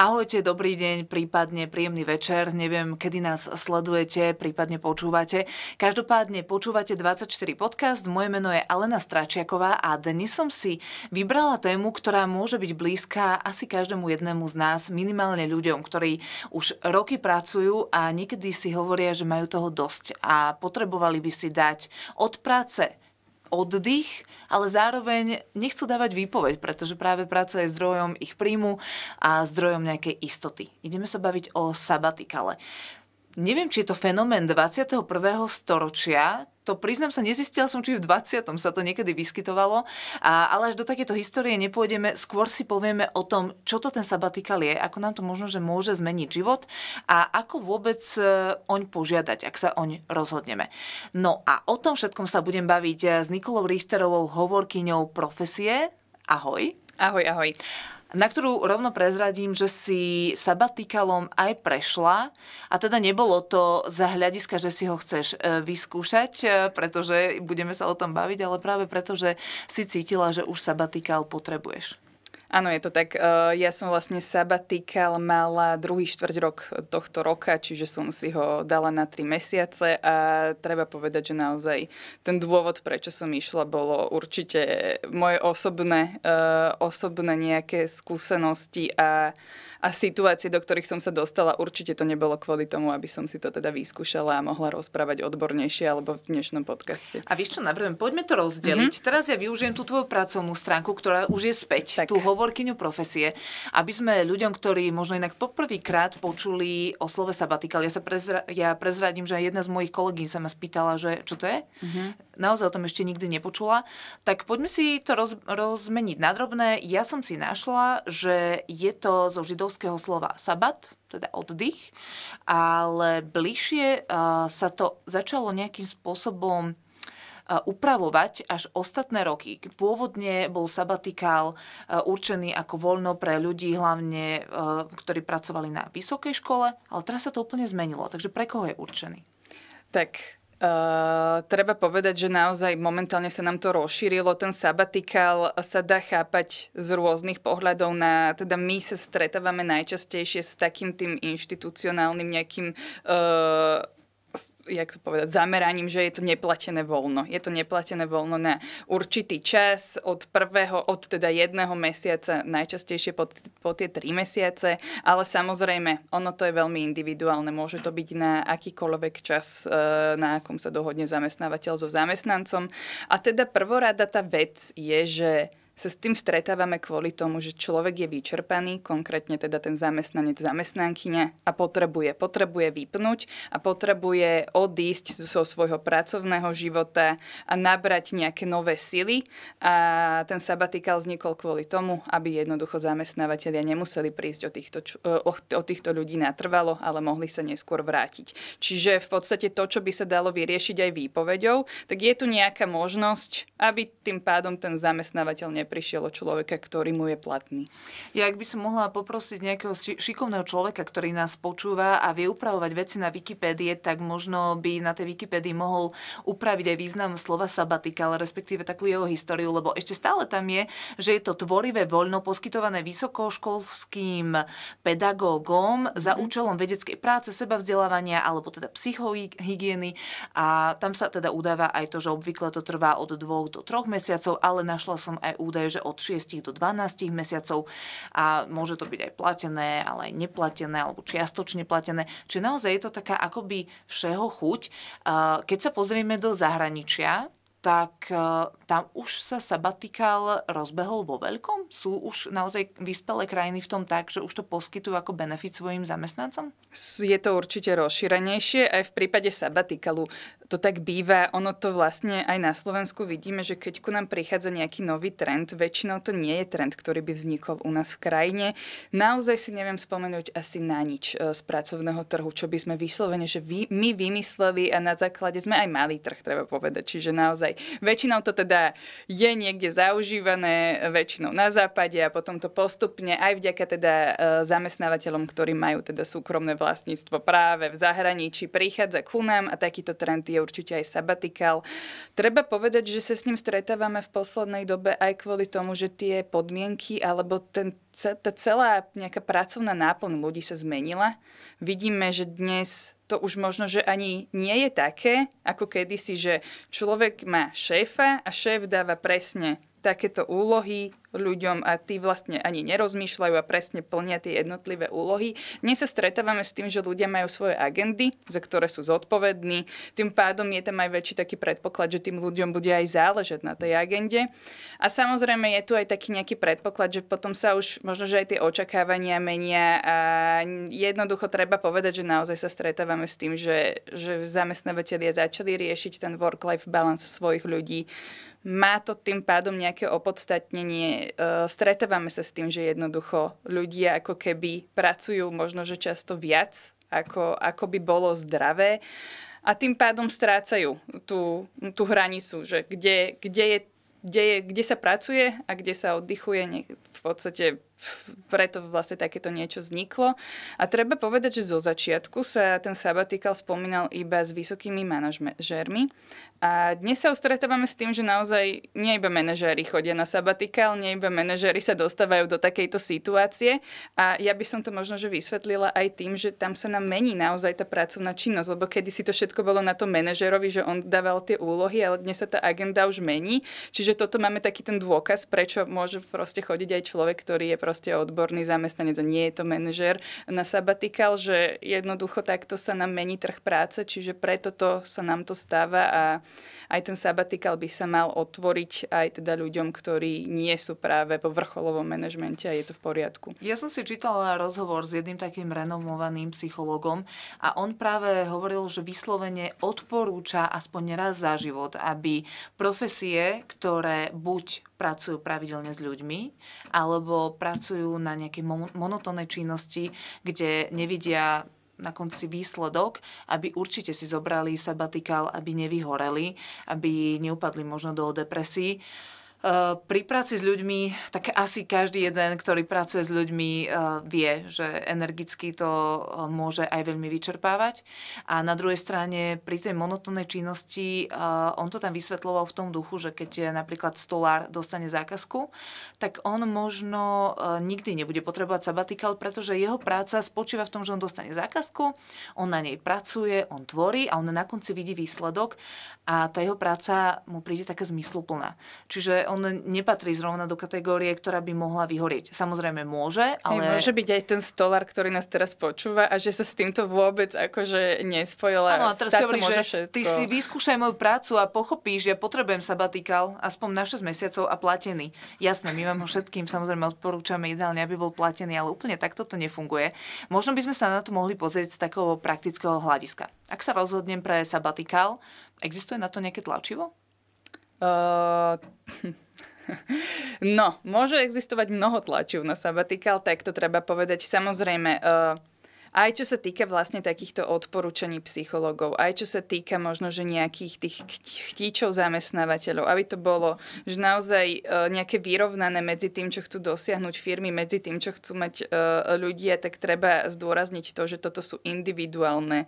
Ahojte, dobrý deň, prípadne príjemný večer. Neviem, kedy nás sledujete, prípadne počúvate. Každopádne počúvate 24 podcast. Moje meno je Alena Stračiaková a dnes som si vybrala tému, ktorá môže byť blízka asi každému jednému z nás, minimálne ľuďom, ktorí už roky pracujú a niekedy si hovoria, že majú toho dosť a potrebovali by si dať od práce oddych, ale zároveň nechcú dávať výpoveď, pretože práve práca je zdrojom ich príjmu a zdrojom nejakej istoty. Ideme sa baviť o sabatikale neviem, či je to fenomén 21. storočia, to priznám sa, nezistila som, či v 20. sa to niekedy vyskytovalo, a, ale až do takéto histórie nepôjdeme, skôr si povieme o tom, čo to ten sabatikal je, ako nám to možno, že môže zmeniť život a ako vôbec e, oň požiadať, ak sa oň rozhodneme. No a o tom všetkom sa budem baviť e, s Nikolou Richterovou, hovorkyňou profesie. Ahoj. Ahoj, ahoj na ktorú rovno prezradím, že si sabatikalom aj prešla a teda nebolo to za hľadiska, že si ho chceš e, vyskúšať, e, pretože budeme sa o tom baviť, ale práve preto, že si cítila, že už sabatikál potrebuješ. Áno, je to tak. E, ja som vlastne sabatikal mala druhý štvrť rok tohto roka, čiže som si ho dala na tri mesiace a treba povedať, že naozaj ten dôvod, prečo som išla, bolo určite moje osobné, e, osobné nejaké skúsenosti a, a situácie, do ktorých som sa dostala. Určite to nebolo kvôli tomu, aby som si to teda vyskúšala a mohla rozprávať odbornejšie alebo v dnešnom podcaste. A vieš čo, navrhujem, poďme to rozdeliť. Mm-hmm. Teraz ja využijem tú tvoju pracovnú stránku, ktorá už je späť. Tak. Tu hovor- hovorkyňu profesie, aby sme ľuďom, ktorí možno inak poprvýkrát počuli o slove sabatikal, ja sa prezra- ja prezradím, že jedna z mojich kolegyň sa ma spýtala, že čo to je. uh-huh. Naozaj o tom ešte nikdy nepočula. Tak poďme si to roz- rozmeniť na drobné. Ja som si našla, že je to zo židovského slova sabat, teda oddych, ale bližšie sa to začalo nejakým spôsobom upravovať až ostatné roky. Pôvodne bol sabatikál e, určený ako voľno pre ľudí, hlavne e, ktorí pracovali na vysokej škole, ale teraz sa to úplne zmenilo. Takže pre koho je určený? Tak Uh, treba povedať, že naozaj momentálne sa nám to rozšírilo. Ten sabatikál sa dá chápať z rôznych pohľadov. Na, teda my sa stretávame najčastejšie s takým tým inštitucionálnym nejakým uh, jak to povedať, zameraním, že je to neplatené voľno. Je to neplatené voľno na určitý čas od prvého, od teda jedného mesiaca, najčastejšie po, po tie tri mesiace, ale samozrejme, ono to je veľmi individuálne. Môže to byť na akýkoľvek čas, e, na akom sa dohodne zamestnávateľ so zamestnancom. A teda prvorada tá vec je, že sa s tým stretávame kvôli tomu, že človek je vyčerpaný, konkrétne teda ten zamestnanec, zamestnankyňa a potrebuje, potrebuje vypnúť a potrebuje odísť zo svojho pracovného života a nabrať nejaké nové sily a ten sabatikál vznikol kvôli tomu, aby jednoducho zamestnávateľia nemuseli prísť o týchto, o, o týchto ľudí natrvalo, ale mohli sa neskôr vrátiť. Čiže v podstate to, čo by sa dalo vyriešiť aj výpovedou, tak je tu nejaká možnosť, aby tým pádom ten zamestnávateľ ne prišiel od človeka, ktorý mu je platný. Ja ak by som mohla poprosiť nejakého šikovného človeka, ktorý nás počúva a vie upravovať veci na Wikipédie, tak možno by na tej Wikipédii mohol upraviť aj význam slova ale respektíve takú jeho históriu, lebo ešte stále tam je, že je to tvorivé voľno poskytované vysokoškolským pedagógom mm-hmm. za mhm. účelom vedeckej práce, seba vzdelávania alebo teda psychohygieny a tam sa teda udáva aj to, že obvykle to trvá od dvoch do troch mesiacov, ale našla som aj údaj naozaj, že od 6 do 12 mesiacov a môže to byť aj platené, ale aj neplatené alebo čiastočne platené. Čiže naozaj je to taká akoby všeho chuť. Keď sa pozrieme do zahraničia, tak e, tam už sa sabatikál rozbehol vo veľkom? Sú už naozaj vyspelé krajiny v tom tak, že už to poskytujú ako benefit svojim zamestnancom? Je to určite rozšírenejšie. Aj v prípade sabatikalu to tak býva. Ono to vlastne aj na Slovensku vidíme, že keď ku nám prichádza nejaký nový trend, väčšinou to nie je trend, ktorý by vznikol u nás v krajine. Naozaj si neviem spomenúť asi na nič e, z pracovného trhu, čo by sme vyslovene, že my vymysleli a na základe sme aj malý trh, treba povedať. Čiže naozaj ďalej. Väčšinou to teda je niekde zaužívané, e, väčšinou na západe a potom to postupne aj vďaka teda e, zamestnávateľom, ktorí majú teda súkromné vlastníctvo práve v zahraničí, prichádza ku nám a takýto trend je určite aj sabatikál. Treba povedať, že sa s ním stretávame v poslednej dobe aj kvôli tomu, že tie podmienky alebo ten tá celá nejaká pracovná náplň ľudí sa zmenila. Vidíme, že dnes to už možno, že ani nie je také, ako kedysi, že človek má šéfa a šéf dáva presne takéto úlohy ľuďom a tí vlastne ani nerozmýšľajú a presne plnia tie jednotlivé úlohy. Dnes sa stretávame s tým, že ľudia majú svoje agendy, za ktoré sú zodpovední. Tým pádom je tam aj väčší taký predpoklad, že tým ľuďom bude aj záležať na tej agende. A samozrejme je tu aj taký nejaký predpoklad, že potom sa už možno, že aj tie očakávania menia a jednoducho treba povedať, že naozaj sa stretávame s tým, že, že zamestnávateľia začali riešiť ten work-life balance svojich ľudí má to tým pádom nejaké opodstatnenie. E, stretávame sa s tým, že jednoducho ľudia ako keby pracujú možno, že často viac, ako, ako by bolo zdravé a tým pádom strácajú tú, tú hranicu, že kde, kde, je, kde, je, kde sa pracuje a kde sa oddychuje. V podstate preto vlastne takéto niečo vzniklo. A treba povedať, že zo začiatku sa ten sabatikal spomínal iba s vysokými manažermi. A dnes sa ustretávame s tým, že naozaj nie iba manažéri chodia na sabatikál, nie iba manažéri sa dostávajú do takejto situácie. A ja by som to možno že vysvetlila aj tým, že tam sa nám mení naozaj tá pracovná činnosť, lebo kedy si to všetko bolo na tom manažerovi, že on dával tie úlohy, ale dnes sa tá agenda už mení. Čiže toto máme taký ten dôkaz, prečo môže proste chodiť aj človek, ktorý je proste proste odborný zamestnanec a nie je to manažer na sabatikal, že jednoducho takto sa nám mení trh práce, čiže preto to sa nám to stáva a aj ten sabatikal by sa mal otvoriť aj teda ľuďom, ktorí nie sú práve vo vrcholovom manažmente a je to v poriadku. Ja som si čítala rozhovor s jedným takým renomovaným psychologom a on práve hovoril, že vyslovene odporúča aspoň raz za život, aby profesie, ktoré buď pracujú pravidelne s ľuďmi, alebo pra- pracujú na nejakej monotónnej činnosti, kde nevidia na konci výsledok, aby určite si zobrali sabatikál, aby nevyhoreli, aby neupadli možno do depresí. Eh, pri práci s ľuďmi, tak asi každý jeden, ktorý pracuje s ľuďmi, eh, vie, že energicky to eh, môže aj veľmi vyčerpávať. A na druhej strane, pri tej monotónnej činnosti, on to tam vysvetloval v tom duchu, že keď napríklad stolár dostane zákazku, tak on možno nikdy nebude potrebovať sabatikal, pretože jeho práca spočíva v tom, že on dostane zákazku, on na nej pracuje, on tvorí a on na konci vidí výsledok a tá jeho práca mu príde taká zmysluplná. Čiže on nepatrí zrovna do kategórie, ktorá by mohla vyhorieť. Samozrejme môže, ale... Hej, môže byť aj ten stolár, ktorý nás teraz počúva a že sa s týmto vôbec akože nespojila. Áno, a teraz si hovorí, že všetko. ty si vyskúšaj moju prácu a pochopíš, ja potrebujem sabatikál aspoň na 6 mesiacov a platený. Jasné, my vám ho všetkým samozrejme odporúčame ideálne, aby bol platený, ale úplne takto to nefunguje. Možno by sme sa na to mohli pozrieť z takého praktického hľadiska. Ak sa rozhodnem pre sabatikál, Existuje na to nejaké tlačivo? Uh, no, môže existovať mnoho tlačiv na sabatikál, tak to treba povedať. Samozrejme, uh, aj čo sa týka vlastne takýchto odporúčaní psychologov, aj čo sa týka možno, že nejakých tých chtíčov zamestnávateľov, aby to bolo, že naozaj uh, nejaké vyrovnané medzi tým, čo chcú dosiahnuť firmy, medzi tým, čo chcú mať uh, ľudia, tak treba zdôrazniť to, že toto sú individuálne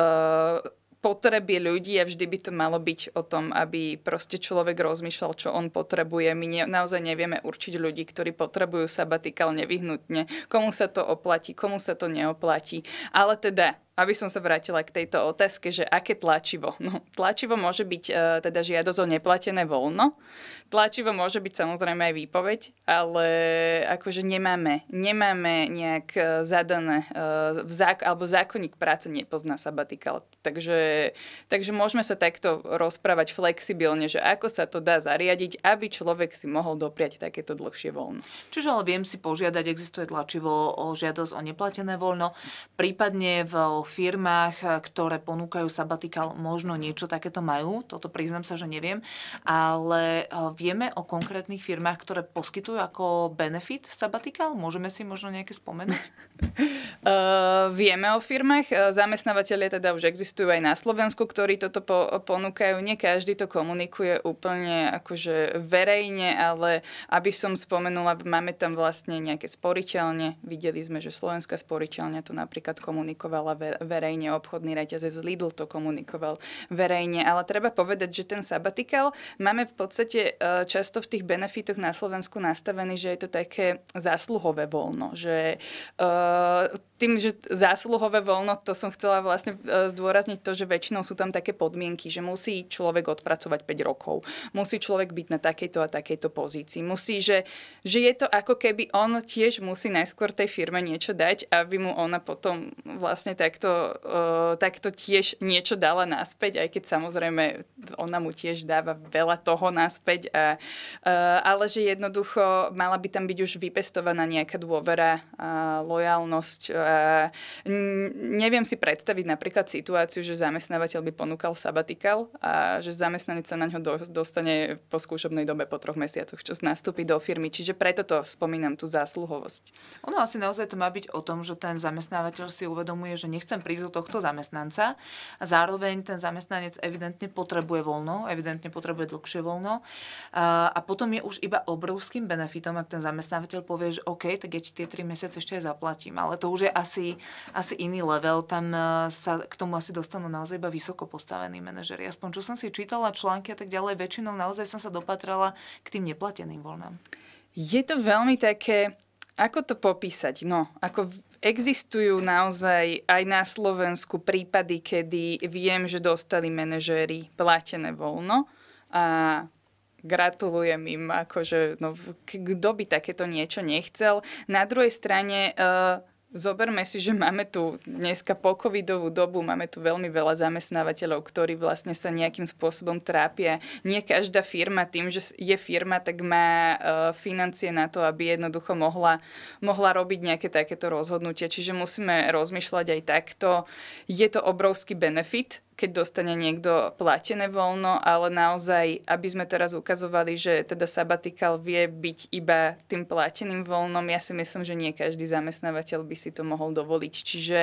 uh, potreby ľudí a vždy by to malo byť o tom, aby proste človek rozmýšľal, čo on potrebuje. My ne, naozaj nevieme určiť ľudí, ktorí potrebujú sabatikál nevyhnutne, komu sa to oplatí, komu sa to neoplatí. Ale teda aby som sa vrátila k tejto otázke, že aké tlačivo? No, tlačivo môže byť e, teda žiadosť o neplatené voľno. Tlačivo môže byť samozrejme aj výpoveď, ale akože nemáme, nemáme nejak e, zadané, e, v zák- alebo zákonník práce nepozná sabatikál. Takže, takže môžeme sa takto rozprávať flexibilne, že ako sa to dá zariadiť, aby človek si mohol dopriať takéto dlhšie voľno. Čiže ale viem si požiadať, existuje tlačivo o žiadosť o neplatené voľno, prípadne v firmách, eh, ktoré ponúkajú sabatikal, možno niečo takéto majú, toto priznám sa, že neviem, ale eh, vieme o konkrétnych firmách, ktoré poskytujú ako benefit sabatikal? Môžeme si možno nejaké spomenúť? uh, vieme o firmách, zamestnávateľe teda už existujú aj na Slovensku, ktorí toto po- ponúkajú. Nie každý to komunikuje úplne akože verejne, ale aby som spomenula, máme tam vlastne nejaké sporiteľne. Videli sme, že Slovenská sporiteľňa to napríklad komunikovala verejne obchodný reťazec Lidl to komunikoval verejne. Ale treba povedať, že ten sabatikál máme v podstate e, často v tých benefitoch na Slovensku nastavený, že je to také zásluhové voľno, že uh, tým, že zásluhové voľno, to som chcela vlastne e, zdôrazniť to, že väčšinou sú tam také podmienky, že musí človek odpracovať 5 rokov, musí človek byť na takejto a takejto pozícii, musí, že, že je to ako keby on tiež musí najskôr tej firme niečo dať, aby mu ona potom vlastne takto, uh, takto tiež niečo dala naspäť, aj keď samozrejme ona mu tiež dáva veľa toho naspäť, a, uh, ale že jednoducho mala by tam byť už vypestovaná nejaká dôvera, a lojálnosť Uh, Eh, neviem si predstaviť napríklad situáciu, že zamestnávateľ by ponúkal sabatikal a že zamestnanec sa na ňo dostane po skúšobnej dobe po troch mesiacoch, čo nastúpi do firmy. Čiže preto to spomínam, tú zásluhovosť. Ono asi naozaj to má byť o tom, že ten zamestnávateľ si uvedomuje, že nechcem prísť do tohto zamestnanca a zároveň ten zamestnanec evidentne potrebuje voľno, evidentne potrebuje dlhšie voľno a, eh, a potom je už iba obrovským benefitom, ak ten zamestnávateľ povie, že OK, tak ja ti tie tri mesiace ešte aj zaplatím. Ale to už je asi, asi iný level. Tam e, sa k tomu asi dostanú naozaj iba vysoko postavení manažeri. Aspoň čo som si čítala články a tak ďalej, väčšinou naozaj som sa dopatrala k tým neplateným voľnám. Je to veľmi také, ako to popísať? No, ako existujú naozaj aj na Slovensku prípady, kedy viem, že dostali manažéri platené voľno a gratulujem im, akože no, kto by takéto niečo nechcel. Na druhej strane... E, Zoberme si, že máme tu dneska po covidovú dobu, máme tu veľmi veľa zamestnávateľov, ktorí vlastne sa nejakým spôsobom trápia. Nie každá firma tým, že je firma, tak má e, financie na to, aby jednoducho mohla, mohla robiť nejaké takéto rozhodnutie. Čiže musíme rozmýšľať aj takto. Je to obrovský benefit keď dostane niekto platené voľno, ale naozaj, aby sme teraz ukazovali, že teda sabatikal vie byť iba tým plateným voľnom, ja si myslím, že nie každý zamestnávateľ by si to mohol dovoliť. Čiže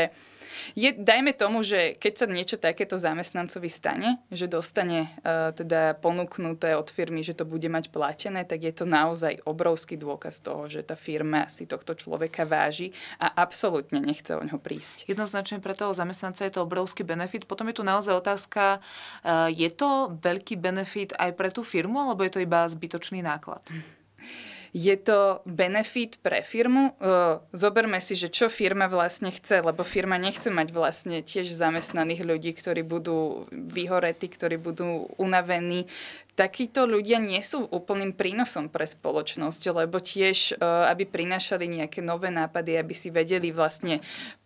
je, dajme tomu, že keď sa niečo takéto zamestnancovi stane, že dostane uh, teda ponúknuté od firmy, že to bude mať platené, tak je to naozaj obrovský dôkaz toho, že tá firma si tohto človeka váži a absolútne nechce o ňo prísť. Jednoznačne pre toho zamestnanca je to obrovský benefit. Potom je tu naozaj otázka, uh, je to veľký benefit aj pre tú firmu, alebo je to iba zbytočný náklad? Hm. Je to benefit pre firmu? Zoberme si, že čo firma vlastne chce, lebo firma nechce mať vlastne tiež zamestnaných ľudí, ktorí budú vyhoretí, ktorí budú unavení takíto ľudia nie sú úplným prínosom pre spoločnosť, lebo tiež, aby prinášali nejaké nové nápady, aby si vedeli vlastne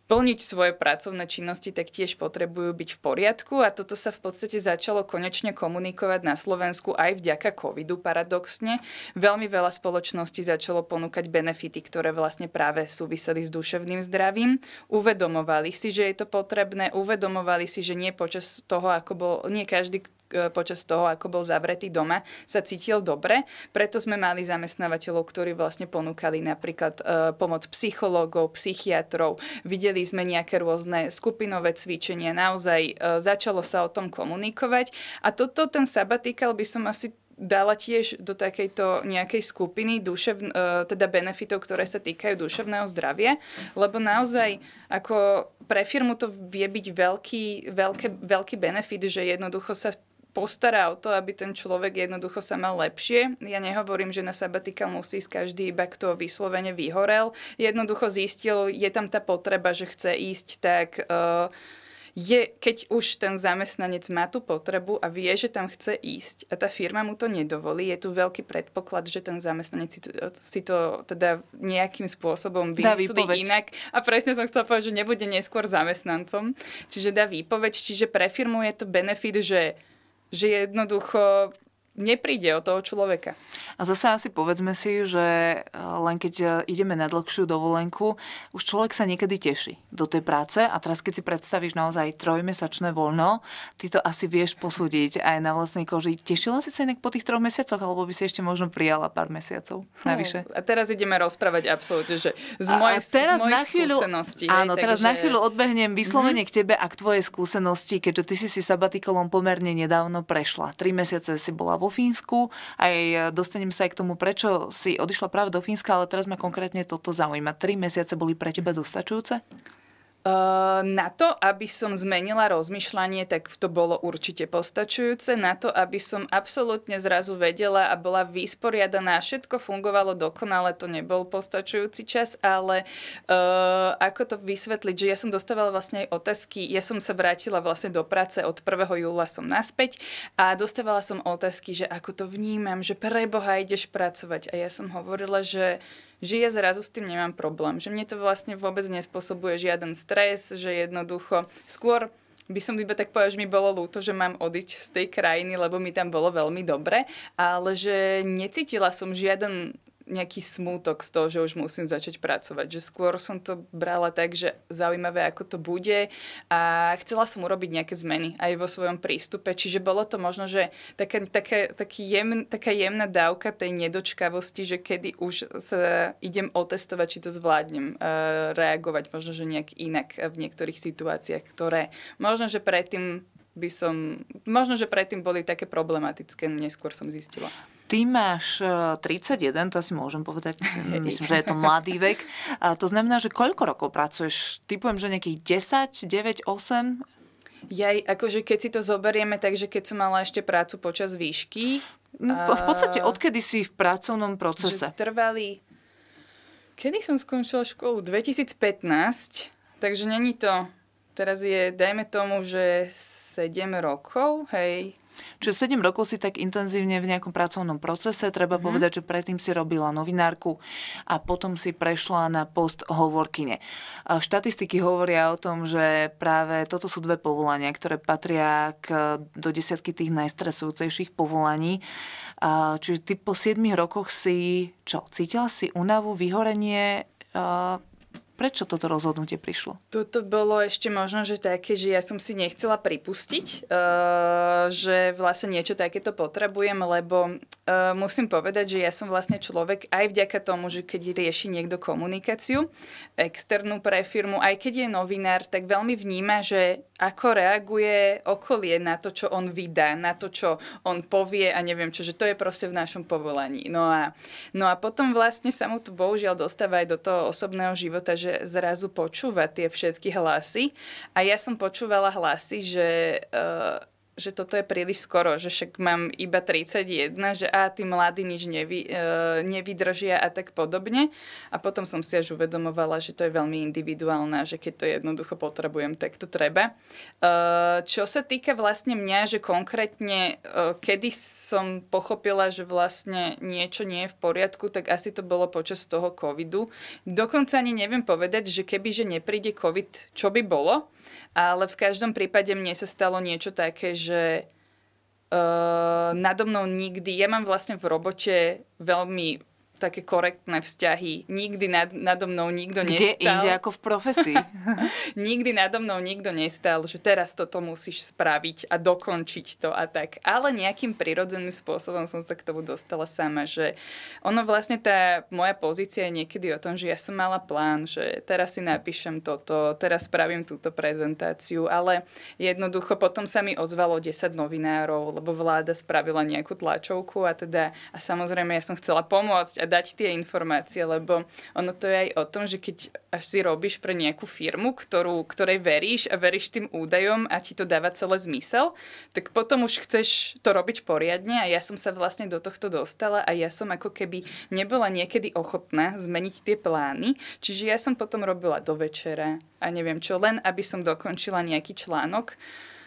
plniť svoje pracovné činnosti, tak tiež potrebujú byť v poriadku a toto sa v podstate začalo konečne komunikovať na Slovensku aj vďaka covidu paradoxne. Veľmi veľa spoločností začalo ponúkať benefity, ktoré vlastne práve súviseli s duševným zdravím. Uvedomovali si, že je to potrebné, uvedomovali si, že nie počas toho, ako bol, nie každý, e, počas toho, ako bol zavretý doma, sa cítil dobre. Preto sme mali zamestnávateľov, ktorí vlastne ponúkali napríklad e, pomoc psychológov, psychiatrov. Videli vtedy sme nejaké rôzne skupinové cvičenia, naozaj e, začalo sa o tom komunikovať. A toto ten sabatikal by som asi dala tiež do takejto nejakej skupiny duševn, e, teda benefitov, ktoré sa týkajú duševného zdravia, lebo naozaj ako pre firmu to vie byť veľký, veľké, veľký benefit, že jednoducho sa postará o to, aby ten človek jednoducho sa mal lepšie. Ja nehovorím, že na sabatika musí ísť každý iba kto vyslovene vyhorel. Jednoducho zistil, je tam tá potreba, že chce ísť, tak uh, je, keď už ten zamestnanec má tú potrebu a vie, že tam chce ísť a tá firma mu to nedovolí, je tu veľký predpoklad, že ten zamestnanec si to, si to teda nejakým spôsobom vymyslí inak. A presne som chcela povedať, že nebude neskôr zamestnancom, čiže dá výpoveď, čiže pre firmu je to benefit, že že jednoducho nepríde od toho človeka. A zase asi povedzme si, že e, len keď e, ideme na dlhšiu dovolenku, už človek sa niekedy teší do tej práce a teraz keď si predstavíš naozaj trojmesačné voľno, ty to asi vieš posúdiť aj na vlastnej koži. Tešila si sa inak po tých troch mesiacoch, alebo by si ešte možno prijala pár mesiacov navyše? No, a teraz ideme rozprávať absolútne, že z mojej, skúsenosti. Áno, hej, teraz takže... na chvíľu odbehnem vyslovene mm-hmm. k tebe a k tvojej skúsenosti, keďže ty si si sabatikolom pomerne nedávno prešla. Tri mesiace si bola vo Fínsku. Aj e, dostanem sa aj k tomu, prečo si odišla práve do Fínska, ale teraz ma konkrétne toto zaujíma. Tri mesiace boli pre teba dostačujúce? Eh, na to, aby som zmenila rozmýšľanie, tak to bolo určite postačujúce. Na to, aby som absolútne zrazu vedela a bola vysporiadaná všetko fungovalo dokonale, to nebol postačujúci čas, ale uh, ako to vysvetliť, že ja som dostávala vlastne aj otázky, ja som sa vrátila vlastne do práce od 1. júla som naspäť a dostávala som otázky, že ako to vnímam, že preboha ideš pracovať a ja som hovorila, že že ja zrazu s tým nemám problém, že mne to vlastne vôbec nespôsobuje žiaden stres, že jednoducho skôr by som iba tak povedal, že mi bolo ľúto, že mám odiť z tej krajiny, lebo mi tam bolo veľmi dobre, ale že necítila som žiaden nejaký smútok z toho, že už musím začať pracovať. Že skôr som to brala tak, že zaujímavé, ako to bude a chcela som urobiť nejaké zmeny aj vo svojom prístupe. Čiže bolo to možno, že taká, taká, taký jem, taká jemná dávka tej nedočkavosti, že kedy už sa idem otestovať, či to zvládnem uh, reagovať možno, že nejak inak v niektorých situáciách, ktoré možno, že predtým by som, možno, že predtým boli také problematické, neskôr som zistila. Ty máš 31, e, to asi môžem povedať, myslím, že je to mladý vek. A to znamená, že koľko rokov pracuješ? Ty poviem, že nejakých 10, 9, 8? Ja, akože keď si to zoberieme, takže keď som mala ešte prácu počas výšky. No, v podstate odkedy si v pracovnom procese? Že trvali... Kedy som skončila školu? 2015. Takže není to... Teraz je, dajme tomu, že 7 rokov, hej, Čiže 7 rokov si tak intenzívne v nejakom pracovnom procese, treba mm-hmm. povedať, že predtým si robila novinárku a potom si prešla na post hovorkyne. Štatistiky hovoria o tom, že práve toto sú dve povolania, ktoré patria k, do desiatky tých najstresujúcejších povolaní. Čiže ty po 7 rokoch si čo? Cítila si únavu, vyhorenie? Prečo toto rozhodnutie prišlo? Toto bolo ešte možno, že také, že ja som si nechcela pripustiť, uh, že vlastne niečo takéto potrebujem, lebo uh, musím povedať, že ja som vlastne človek aj vďaka tomu, že keď rieši niekto komunikáciu externú pre firmu, aj keď je novinár, tak veľmi vníma, že ako reaguje okolie na to, čo on vydá, na to, čo on povie a neviem čo, že to je proste v našom povolaní. No a, no a potom vlastne sa mu to bohužiaľ dostáva aj do toho osobného života, že zrazu počúva tie všetky hlasy a ja som počúvala hlasy, že... Uh, že toto je príliš skoro, že však mám iba 31, že a tí mladí nič nevy, e, nevydržia a tak podobne. A potom som si až uvedomovala, že to je veľmi individuálne, že keď to jednoducho potrebujem, tak to treba. E, čo sa týka vlastne mňa, že konkrétne, e, kedy som pochopila, že vlastne niečo nie je v poriadku, tak asi to bolo počas toho covidu. Dokonca ani neviem povedať, že keby, že nepríde covid, čo by bolo, ale v každom prípade mne sa stalo niečo také, že uh, nado mnou nikdy, ja mám vlastne v robote veľmi také korektné vzťahy. Nikdy nad, nado mnou nikto Kde nestal. Kde ide ako v profesii. nikdy nado mnou nikto nestal, že teraz toto musíš spraviť a dokončiť to a tak. Ale nejakým prirodzeným spôsobom som sa k tomu dostala sama, že ono vlastne tá moja pozícia je niekedy o tom, že ja som mala plán, že teraz si napíšem toto, teraz spravím túto prezentáciu, ale jednoducho potom sa mi ozvalo 10 novinárov, lebo vláda spravila nejakú tlačovku a teda a samozrejme ja som chcela pomôcť dať tie informácie, lebo ono to je aj o tom, že keď až si robíš pre nejakú firmu, ktorú, ktorej veríš a veríš tým údajom a ti to dáva celé zmysel, tak potom už chceš to robiť poriadne a ja som sa vlastne do tohto dostala a ja som ako keby nebola niekedy ochotná zmeniť tie plány, čiže ja som potom robila do večera a neviem čo, len aby som dokončila nejaký článok.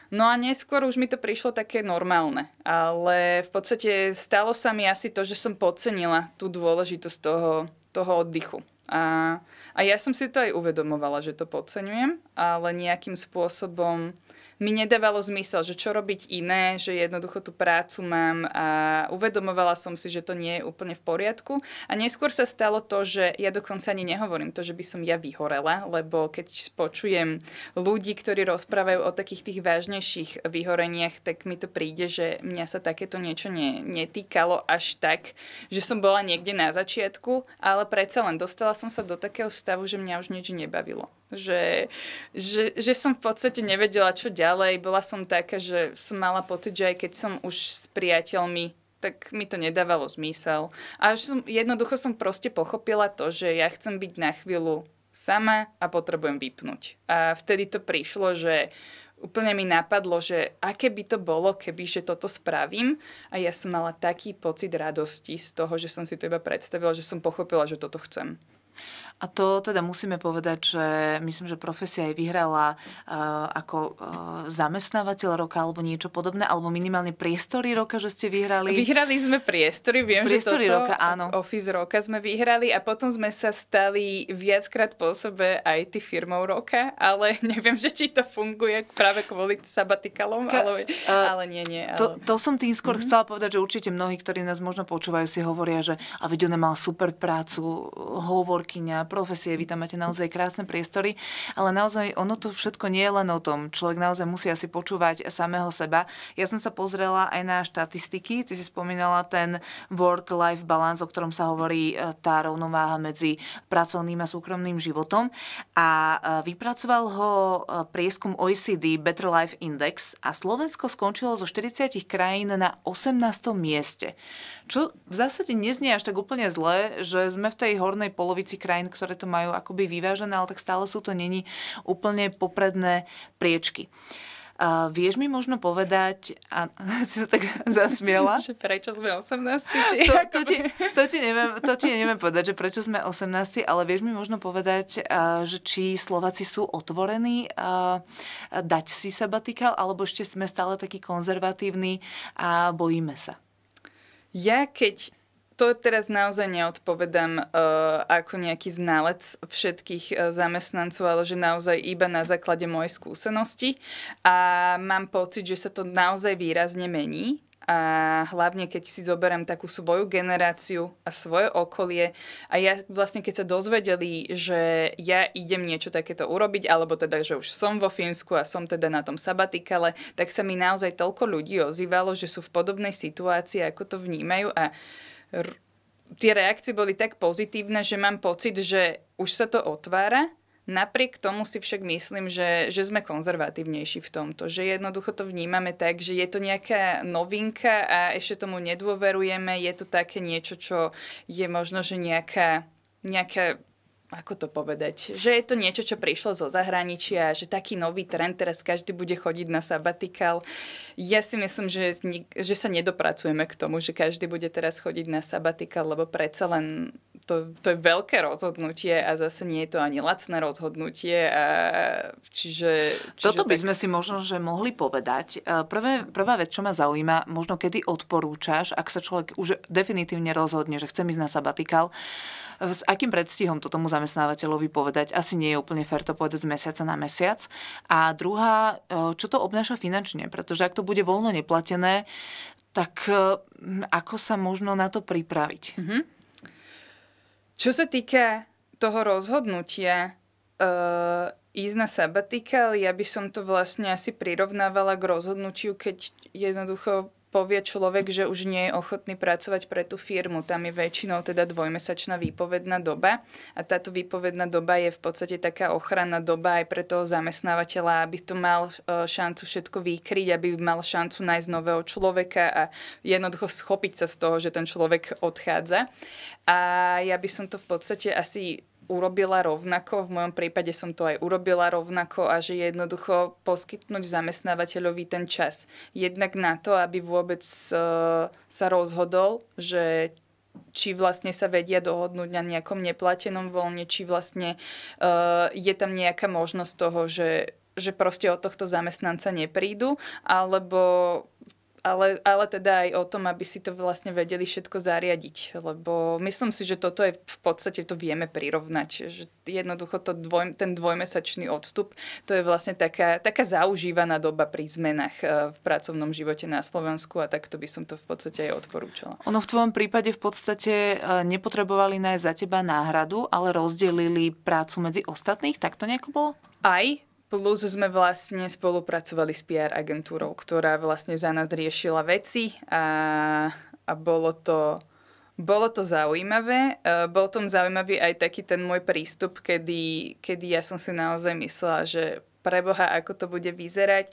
No a neskôr už mi to prišlo také normálne, ale v podstate stalo sa mi asi to, že som podcenila tú dôležitosť toho, toho oddychu. A, a ja som si to aj uvedomovala, že to podceňujem, ale nejakým spôsobom mi nedávalo zmysel, že čo robiť iné, že jednoducho tú prácu mám a uvedomovala som si, že to nie je úplne v poriadku. A neskôr sa stalo to, že ja dokonca ani nehovorím to, že by som ja vyhorela, lebo keď počujem ľudí, ktorí rozprávajú o takých tých vážnejších vyhoreniach, tak mi to príde, že mňa sa takéto niečo ne, netýkalo až tak, že som bola niekde na začiatku, ale predsa len dostala som sa do takého stavu, že mňa už nič nebavilo. Že, že, že som v podstate nevedela, čo ďalej ďalej, bola som taká, že som mala pocit, že aj keď som už s priateľmi tak mi to nedávalo zmysel. A už som, jednoducho som proste pochopila to, že ja chcem byť na chvíľu sama a potrebujem vypnúť. A vtedy to prišlo, že úplne mi napadlo, že aké by to bolo, keby že toto spravím a ja som mala taký pocit radosti z toho, že som si to iba predstavila, že som pochopila, že toto chcem. A to teda musíme povedať, že myslím, že profesia aj vyhrala eh, ako eh, zamestnávateľ roka alebo niečo podobné, alebo minimálne priestory roka, že ste vyhrali. Vyhrali sme priestory, viem, priestory že toto roka, áno. office roka sme vyhrali a potom sme sa stali viackrát po sebe aj ty firmou roka, ale neviem, že či to funguje práve kvôli sabatikalom, Ka- ale, eh, ale nie, nie. Ale... To, to som tým skôr mm-hmm. chcela povedať, že určite mnohí, ktorí nás možno počúvajú, si hovoria, že a veď mal super prácu, hovorkyňa, profesie, vy tam máte naozaj krásne priestory, ale naozaj ono to všetko nie je len o tom. Človek naozaj musí asi počúvať samého seba. Ja som sa pozrela aj na štatistiky, ty si spomínala ten work-life balance, o ktorom sa hovorí e, tá rovnováha medzi pracovným a súkromným životom a e, vypracoval ho e, prieskum OECD Better Life Index a Slovensko skončilo zo 40 krajín na 18. mieste. Čo v zásade neznie až tak úplne zle, že sme v tej hornej polovici krajín, ktoré to majú akoby vyvážené, ale tak stále sú to není úplne popredné priečky. A vieš mi možno povedať, a si sa tak zasmiela? Že prečo sme 18? Či to, to, ti, to, ti neviem, to ti neviem povedať, že prečo sme 18, ale vieš mi možno povedať, a, že či Slováci sú otvorení a, a dať si sabatikál, alebo ešte sme stále takí konzervatívni a bojíme sa. Ja keď to teraz naozaj neodpovedám uh, ako nejaký znalec všetkých uh, zamestnancov, ale že naozaj iba na základe mojej skúsenosti a mám pocit, že sa to naozaj výrazne mení a hlavne keď si zoberiem takú svoju generáciu a svoje okolie a ja vlastne keď sa dozvedeli, že ja idem niečo takéto urobiť, alebo teda, že už som vo Fínsku a som teda na tom sabatikale, tak sa mi naozaj toľko ľudí ozývalo, že sú v podobnej situácii, ako to vnímajú a r- tie reakcie boli tak pozitívne, že mám pocit, že už sa to otvára Napriek tomu si však myslím, že, že sme konzervatívnejší v tomto, že jednoducho to vnímame tak, že je to nejaká novinka a ešte tomu nedôverujeme, je to také niečo, čo je možno, že nejaká, nejaká ako to povedať, že je to niečo, čo prišlo zo zahraničia, že taký nový trend, teraz každý bude chodiť na sabatikal. Ja si myslím, že, že sa nedopracujeme k tomu, že každý bude teraz chodiť na sabatikal, lebo predsa len to, to je veľké rozhodnutie a zase nie je to ani lacné rozhodnutie. A čiže, čiže Toto by tak... sme si možno že mohli povedať. E, prvé, prvá vec, čo ma zaujíma, možno kedy odporúčaš, ak sa človek už definitívne rozhodne, že chce ísť na sabatikál, s akým predstihom to tomu zamestnávateľovi povedať? Asi nie je úplne fér to povedať z mesiaca na mesiac. A druhá, e, čo to obnáša finančne? Pretože ak to bude voľno neplatené, tak e, ako sa možno na to pripraviť? Mm-hmm. Čo sa týka toho rozhodnutia uh, ísť na sabbatical, ja by som to vlastne asi prirovnávala k rozhodnutiu, keď jednoducho povie človek, že už nie je ochotný pracovať pre tú firmu. Tam je väčšinou teda dvojmesačná výpovedná doba a táto výpovedná doba je v podstate taká ochranná doba aj pre toho zamestnávateľa, aby to mal e, šancu všetko vykryť, aby mal šancu nájsť nového človeka a jednoducho schopiť sa z toho, že ten človek odchádza. A ja by som to v podstate asi urobila rovnako, v mojom prípade som to aj urobila rovnako a že jednoducho poskytnúť zamestnávateľovi ten čas. Jednak na to, aby vôbec e, sa rozhodol, že či vlastne sa vedia dohodnúť na nejakom neplatenom voľne, či vlastne e, je tam nejaká možnosť toho, že, že proste od tohto zamestnanca neprídu, alebo ale, ale teda aj o tom, aby si to vlastne vedeli všetko zariadiť, lebo myslím si, že toto je v podstate, to vieme prirovnať, že jednoducho to dvoj, ten dvojmesačný odstup, to je vlastne taká, taká zaužívaná doba pri zmenách eh, v pracovnom živote na Slovensku a takto by som to v podstate aj odporúčala. Ono v tvojom prípade v podstate eh, nepotrebovali nájsť za teba náhradu, ale rozdelili prácu medzi ostatných, tak to nejako bolo? Aj, Plus sme vlastne spolupracovali s PR agentúrou, ktorá vlastne za nás riešila veci a, a bolo to... Bolo to zaujímavé. E, bol tom zaujímavý aj taký ten môj prístup, kedy, kedy ja som si naozaj myslela, že preboha, ako to bude vyzerať.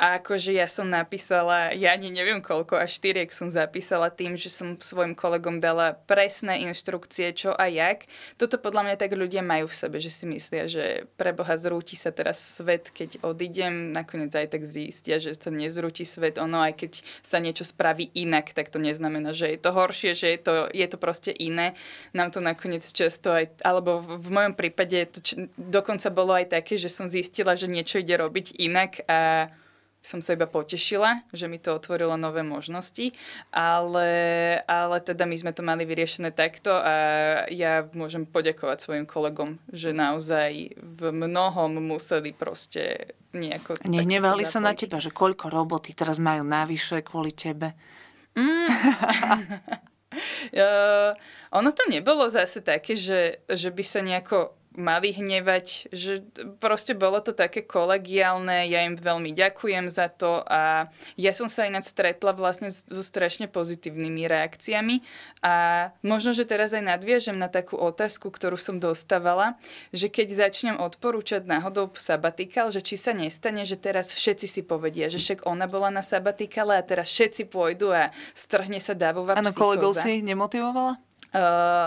A akože ja som napísala, ja ani neviem koľko, až 4 som zapísala tým, že som svojim kolegom dala presné inštrukcie, čo a jak. Toto podľa mňa tak ľudia majú v sebe, že si myslia, že preboha zrúti sa teraz svet, keď odídem. Nakoniec aj tak zistia, že sa nezrúti svet. Ono aj keď sa niečo spraví inak, tak to neznamená, že je to horšie, že je to, je to proste iné. Nám to nakoniec často aj, alebo v mojom prípade to či, dokonca bolo aj také, že som zistila, že niečo ide robiť inak a som sa iba potešila, že mi to otvorilo nové možnosti, ale, ale teda my sme to mali vyriešené takto a ja môžem poďakovať svojim kolegom, že naozaj v mnohom museli proste nejako... Nehnevali sa, sa na teba, že koľko roboty teraz majú navyše kvôli tebe? Mm. uh, ono to nebolo zase také, že, že by sa nejako mali hnevať, že proste bolo to také kolegiálne, ja im veľmi ďakujem za to a ja som sa ináč stretla vlastne so strašne pozitívnymi reakciami a možno, že teraz aj nadviažem na takú otázku, ktorú som dostávala, že keď začnem odporúčať náhodou sabatikal, že či sa nestane, že teraz všetci si povedia, že však ona bola na sabatikale a teraz všetci pôjdu a strhne sa psychóza. Áno, kolegov si nemotivovala? Uh,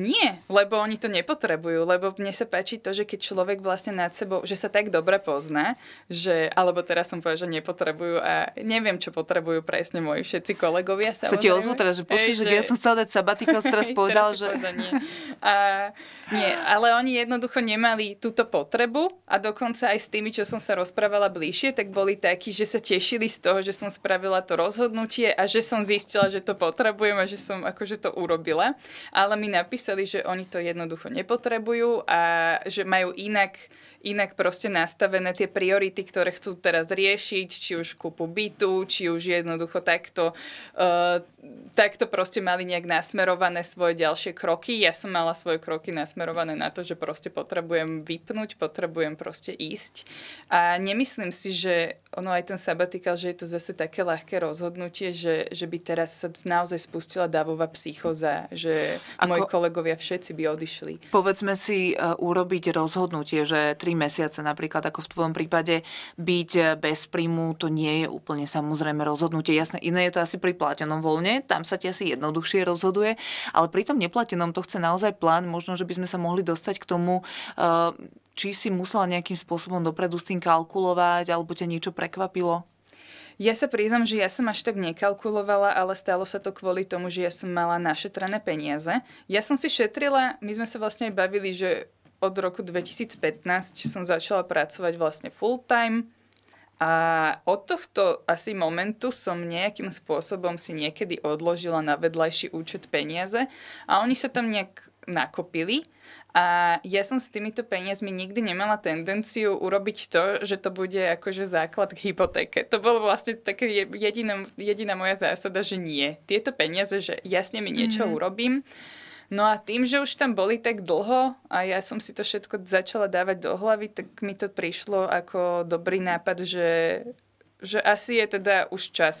nie, lebo oni to nepotrebujú, lebo mne sa páči to, že keď človek vlastne nad sebou, že sa tak dobre pozná, že, alebo teraz som povedal, že nepotrebujú a neviem, čo potrebujú presne moji všetci kolegovia. Sa ti ozvú teraz, že počuš, že... ja som chcel dať sabatikal, teraz povedal, teraz že... Povedal, nie. A, nie, ale oni jednoducho nemali túto potrebu a dokonca aj s tými, čo som sa rozprávala bližšie, tak boli takí, že sa tešili z toho, že som spravila to rozhodnutie a že som zistila, že to potrebujem a že som akože to urobila. Ale mi napísal mysleli, že oni to jednoducho nepotrebujú a že majú inak, inak proste nastavené tie priority, ktoré chcú teraz riešiť, či už kúpu bytu, či už jednoducho takto uh, takto proste mali nejak nasmerované svoje ďalšie kroky. Ja som mala svoje kroky nasmerované na to, že proste potrebujem vypnúť, potrebujem proste ísť. A nemyslím si, že ono aj ten sabatikál, že je to zase také ľahké rozhodnutie, že, že by teraz sa naozaj spustila davová psychoza, že Ako... moji kolegovia všetci by odišli. Povedzme si uh, urobiť rozhodnutie, že tri mesiace napríklad, ako v tvojom prípade, byť e, bez príjmu, to nie je úplne samozrejme rozhodnutie. Jasné, iné je to asi pri platenom voľne, plne, tam sa ti asi jednoduchšie rozhoduje, ale pri tom neplatenom to chce naozaj plán, možno, že by sme sa mohli dostať k tomu, eh, či si musela nejakým spôsobom dopredu s tým kalkulovať, alebo ťa niečo prekvapilo? Ja sa priznam, že ja som až tak nekalkulovala, ale stalo sa to kvôli tomu, že ja som mala našetrené peniaze. Ja som si šetrila, my sme sa vlastne aj bavili, že od roku 2015 som začala pracovať vlastne full time, a od tohto asi momentu som nejakým spôsobom si niekedy odložila na vedľajší účet peniaze a oni sa tam nejak nakopili a ja som s týmito peniazmi nikdy nemala tendenciu urobiť to, že to bude akože základ k hypotéke. To bolo vlastne také jediná, jediná moja zásada, že nie. Tieto peniaze, že jasne mi niečo mm-hmm. urobím, No a tým, že už tam boli tak dlho a ja som si to všetko začala dávať do hlavy, tak mi to prišlo ako dobrý nápad, že, že asi je teda už čas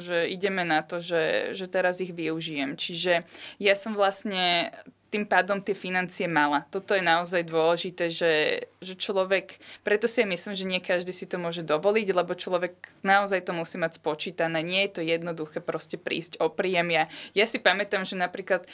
že ideme na to, že, že teraz ich využijem. Čiže ja som vlastne tým pádom tie financie mala. Toto je naozaj dôležité, že, že človek, preto si ja myslím, že nie každý si to môže dovoliť, lebo človek naozaj to musí mať spočítané. Nie je to jednoduché proste prísť o príjem. Ja, ja si pamätám, že napríklad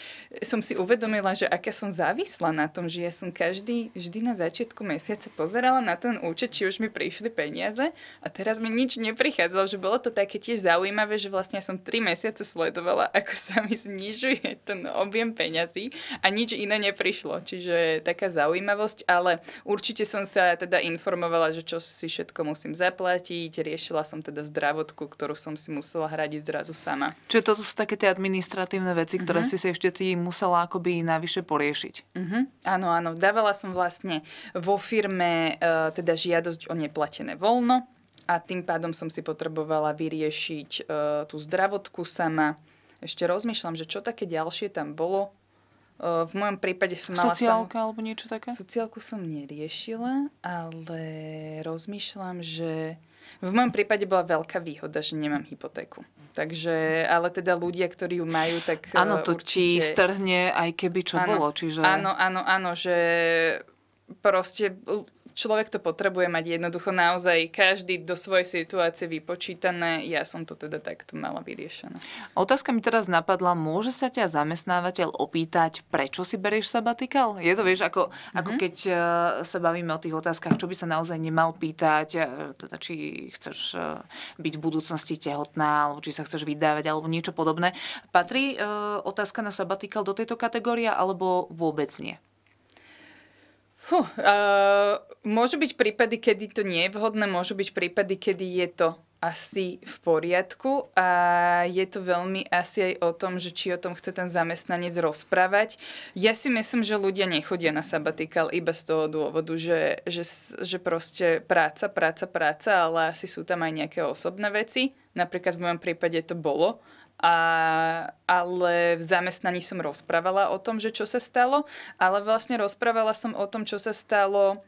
som si uvedomila, že aká som závislá na tom, že ja som každý vždy na začiatku mesiaca pozerala na ten účet, či už mi prišli peniaze a teraz mi nič neprichádzalo, že bolo to také tiež zaujímavé, že vlastne ja som tri mesiace sledovala, ako sa mi znižuje ten objem peňazí a a nič iné neprišlo. Čiže taká zaujímavosť, ale určite som sa teda informovala, že čo si všetko musím zaplatiť. Riešila som teda zdravotku, ktorú som si musela hradiť zrazu sama. Čiže toto sú také tie administratívne veci, ktoré uh-huh. si si ešte ty musela akoby navyše poriešiť. Uh-huh. Áno, áno. Dávala som vlastne vo firme e, teda žiadosť o neplatené voľno a tým pádom som si potrebovala vyriešiť e, tú zdravotku sama. Ešte rozmýšľam, že čo také ďalšie tam bolo. Eh, v mojom prípade som mala... Sociálka sam... alebo niečo také? Sociálku som neriešila, ale rozmýšľam, že... V mojom prípade bola veľká výhoda, že nemám hypotéku. Takže, ale teda ľudia, ktorí ju majú, tak eh, Áno, to určite... či strhne, aj keby čo ano, bolo. Čiže... Áno, áno, áno, že proste človek to potrebuje mať jednoducho naozaj každý do svojej situácie vypočítané. Ja som to teda takto mala vyriešené. Otázka mi teraz napadla, môže sa ťa zamestnávateľ opýtať, prečo si berieš sabatikál? Je to, vieš, ako, mm-hmm. ako mhm. keď e, sa bavíme o tých otázkach, čo by sa naozaj nemal pýtať, e, teda či chceš e, byť v budúcnosti tehotná, alebo či sa chceš vydávať, alebo niečo podobné. Patrí otázka na sabatikál do tejto kategórie, alebo vôbec nie? Huh, uh, môžu byť prípady, kedy to nie je vhodné, môžu byť prípady, kedy je to asi v poriadku a je to veľmi asi aj o tom, že či o tom chce ten zamestnanec rozprávať. Ja si myslím, že ľudia nechodia na sabatikál iba z toho dôvodu, že, že, že proste práca, práca, práca, ale asi sú tam aj nejaké osobné veci. Napríklad v mojom prípade to bolo a, ale v zamestnaní som rozprávala o tom, že čo sa stalo, ale vlastne rozprávala som o tom, čo sa stalo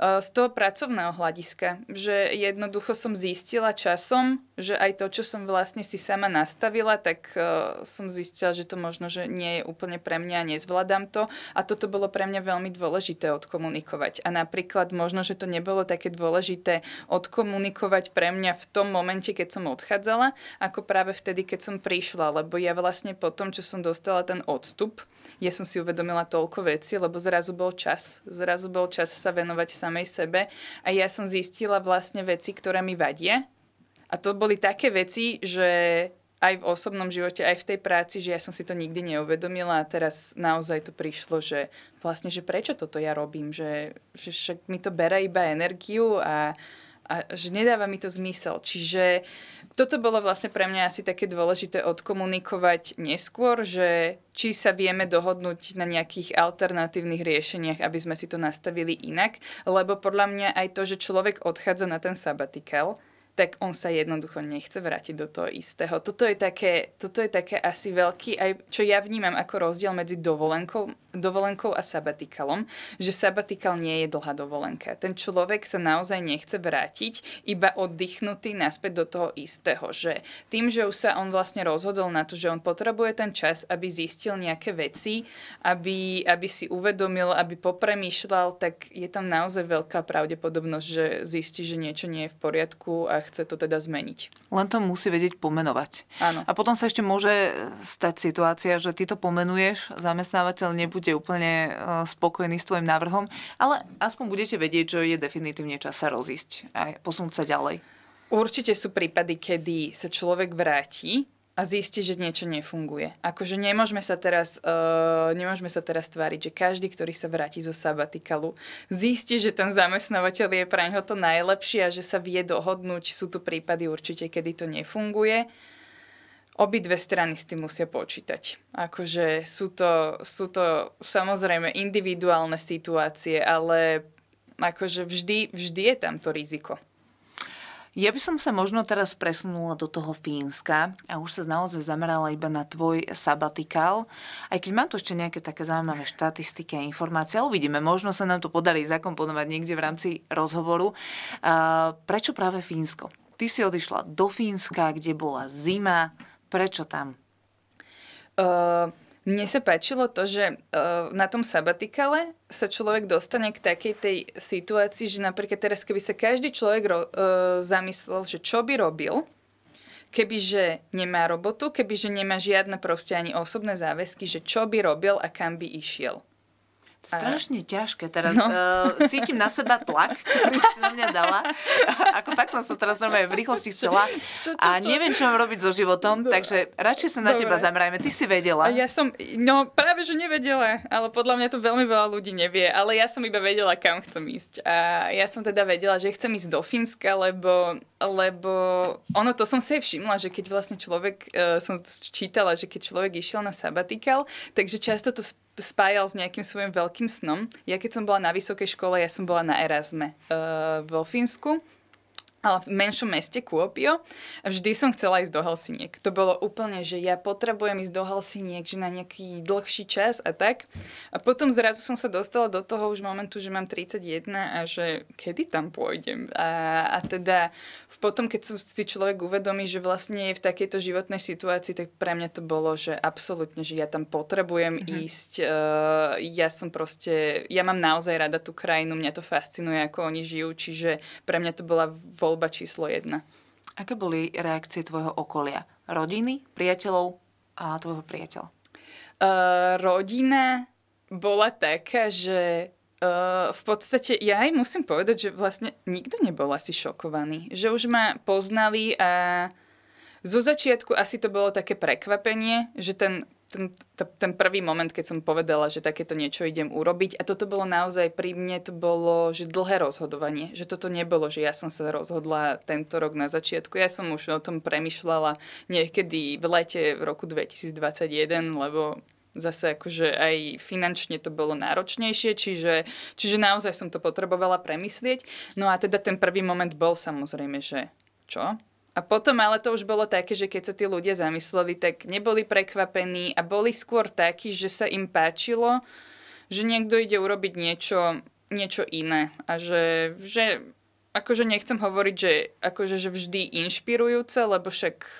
E, z toho pracovného hľadiska, že jednoducho som zistila časom, že aj to, čo som vlastne si sama nastavila, tak e, som zistila, že to možno, že nie je úplne pre mňa a nezvládam to. A toto bolo pre mňa veľmi dôležité odkomunikovať. A napríklad možno, že to nebolo také dôležité odkomunikovať pre mňa v tom momente, keď som odchádzala, ako práve vtedy, keď som prišla, lebo ja vlastne po tom, čo som dostala ten odstup, ja som si uvedomila toľko veci, lebo zrazu bol čas. Zrazu bol čas sa venovať sám samej sebe a ja som zistila vlastne veci, ktoré mi vadia. A to boli také veci, že aj v osobnom živote, aj v tej práci, že ja som si to nikdy neuvedomila a teraz naozaj to prišlo, že vlastne, že prečo toto ja robím, že, že však mi to bere iba energiu a, a že nedáva mi to zmysel. Čiže toto bolo vlastne pre mňa asi také dôležité odkomunikovať neskôr, že či sa vieme dohodnúť na nejakých alternatívnych riešeniach, aby sme si to nastavili inak, lebo podľa mňa aj to, že človek odchádza na ten sabatikál, tak on sa jednoducho nechce vrátiť do toho istého. Toto je také, toto je také asi veľký, aj, čo ja vnímam ako rozdiel medzi dovolenkou, dovolenkou a sabatikalom, že sabatikal nie je dlhá dovolenka. Ten človek sa naozaj nechce vrátiť, iba oddychnutý naspäť do toho istého. Že tým, že už sa on vlastne rozhodol na to, že on potrebuje ten čas, aby zistil nejaké veci, aby, aby si uvedomil, aby popremýšľal, tak je tam naozaj veľká pravdepodobnosť, že zistí, že niečo nie je v poriadku a chce to teda zmeniť. Len to musí vedieť pomenovať. Áno. A potom sa ešte môže stať situácia, že ty to pomenuješ, zamestnávateľ nebude úplne e, spokojný s tvojim návrhom, ale aspoň budete vedieť, že je definitívne čas sa rozísť a posunúť sa ďalej. Určite sú prípady, kedy sa človek vráti a zisti, že niečo nefunguje. Akože nemôžeme sa teraz, uh, nemôžeme sa teraz tváriť, že každý, ktorý sa vráti zo sabatikalu, zistí, že ten zamestnávateľ je pre ňo to najlepšie a že sa vie dohodnúť. Sú tu prípady určite, kedy to nefunguje. Obidve strany s tým musia počítať. Akože sú to, sú to samozrejme individuálne situácie, ale akože vždy, vždy je tam to riziko. Ja by som sa možno teraz presunula do toho Fínska a už sa naozaj zamerala iba na tvoj sabatikál. Aj keď mám tu ešte nejaké také zaujímavé štatistiky a informácie, ale uvidíme, možno sa nám to podarí zakomponovať niekde v rámci rozhovoru. Prečo práve Fínsko? Ty si odišla do Fínska, kde bola zima. Prečo tam? Uh... Mne sa páčilo to, že e, na tom sabatikale sa človek dostane k takej tej situácii, že napríklad teraz, keby sa každý človek ro- e, zamyslel, že čo by robil, kebyže nemá robotu, kebyže nemá žiadne proste ani osobné záväzky, že čo by robil a kam by išiel. To je strašne ťažké teraz. No. Uh, cítim na seba tlak, ktorý si na mňa dala. ako fakt som sa teraz normálne v rýchlosti chcela. Čo, čo, čo? A neviem, čo mám robiť so životom, Dobre. No. takže radšej sa na Dobre. teba zamrajme. Ty si vedela. ja som, no práve, že nevedela, ale podľa mňa to veľmi veľa ľudí nevie. Ale ja som iba vedela, kam chcem ísť. A ja som teda vedela, že chcem ísť do Fínska, lebo lebo ono to som si aj všimla, že keď vlastne človek, uh, som čítala, že keď človek išiel na sabatikal, takže často to spájal s nejakým svojim veľkým snom. Ja keď som bola na vysokej škole, ja som bola na Erasme uh, vo Fínsku ale v menšom meste Kuopio, vždy som chcela ísť do Helsiniek. To bolo úplne, že ja potrebujem ísť do Helsiniek, že na nejaký dlhší čas a tak. A potom zrazu som sa dostala do toho už momentu, že mám 31 a že kedy tam pôjdem. A, a teda potom, keď som si človek uvedomí, že vlastne je v takejto životnej situácii, tak pre mňa to bolo, že absolútne, že ja tam potrebujem mm-hmm. ísť. Uh, ja som proste, ja mám naozaj rada tú krajinu, mňa to fascinuje, ako oni žijú, čiže pre mňa to bola voľ voľba číslo jedna. Aké boli reakcie tvojho okolia? Rodiny, priateľov a tvojho priateľa? Uh, rodina bola taká, že Uh, v podstate ja aj musím povedať, že vlastne nikto nebol asi šokovaný. Že už ma poznali a zo začiatku asi to bolo také prekvapenie, že ten ten, ten prvý moment, keď som povedala, že takéto niečo idem urobiť. A toto bolo naozaj pri mne, to bolo že dlhé rozhodovanie. Že toto nebolo, že ja som sa rozhodla tento rok na začiatku. Ja som už o tom premyšľala niekedy v lete v roku 2021, lebo zase akože aj finančne to bolo náročnejšie, čiže, čiže naozaj som to potrebovala premyslieť. No a teda ten prvý moment bol samozrejme, že čo? A potom ale to už bolo také, že keď sa tí ľudia zamysleli, tak neboli prekvapení a boli skôr takí, že sa im páčilo, že niekto ide urobiť niečo, niečo iné a že, že akože nechcem hovoriť, že, akože, že vždy inšpirujúce, lebo však e,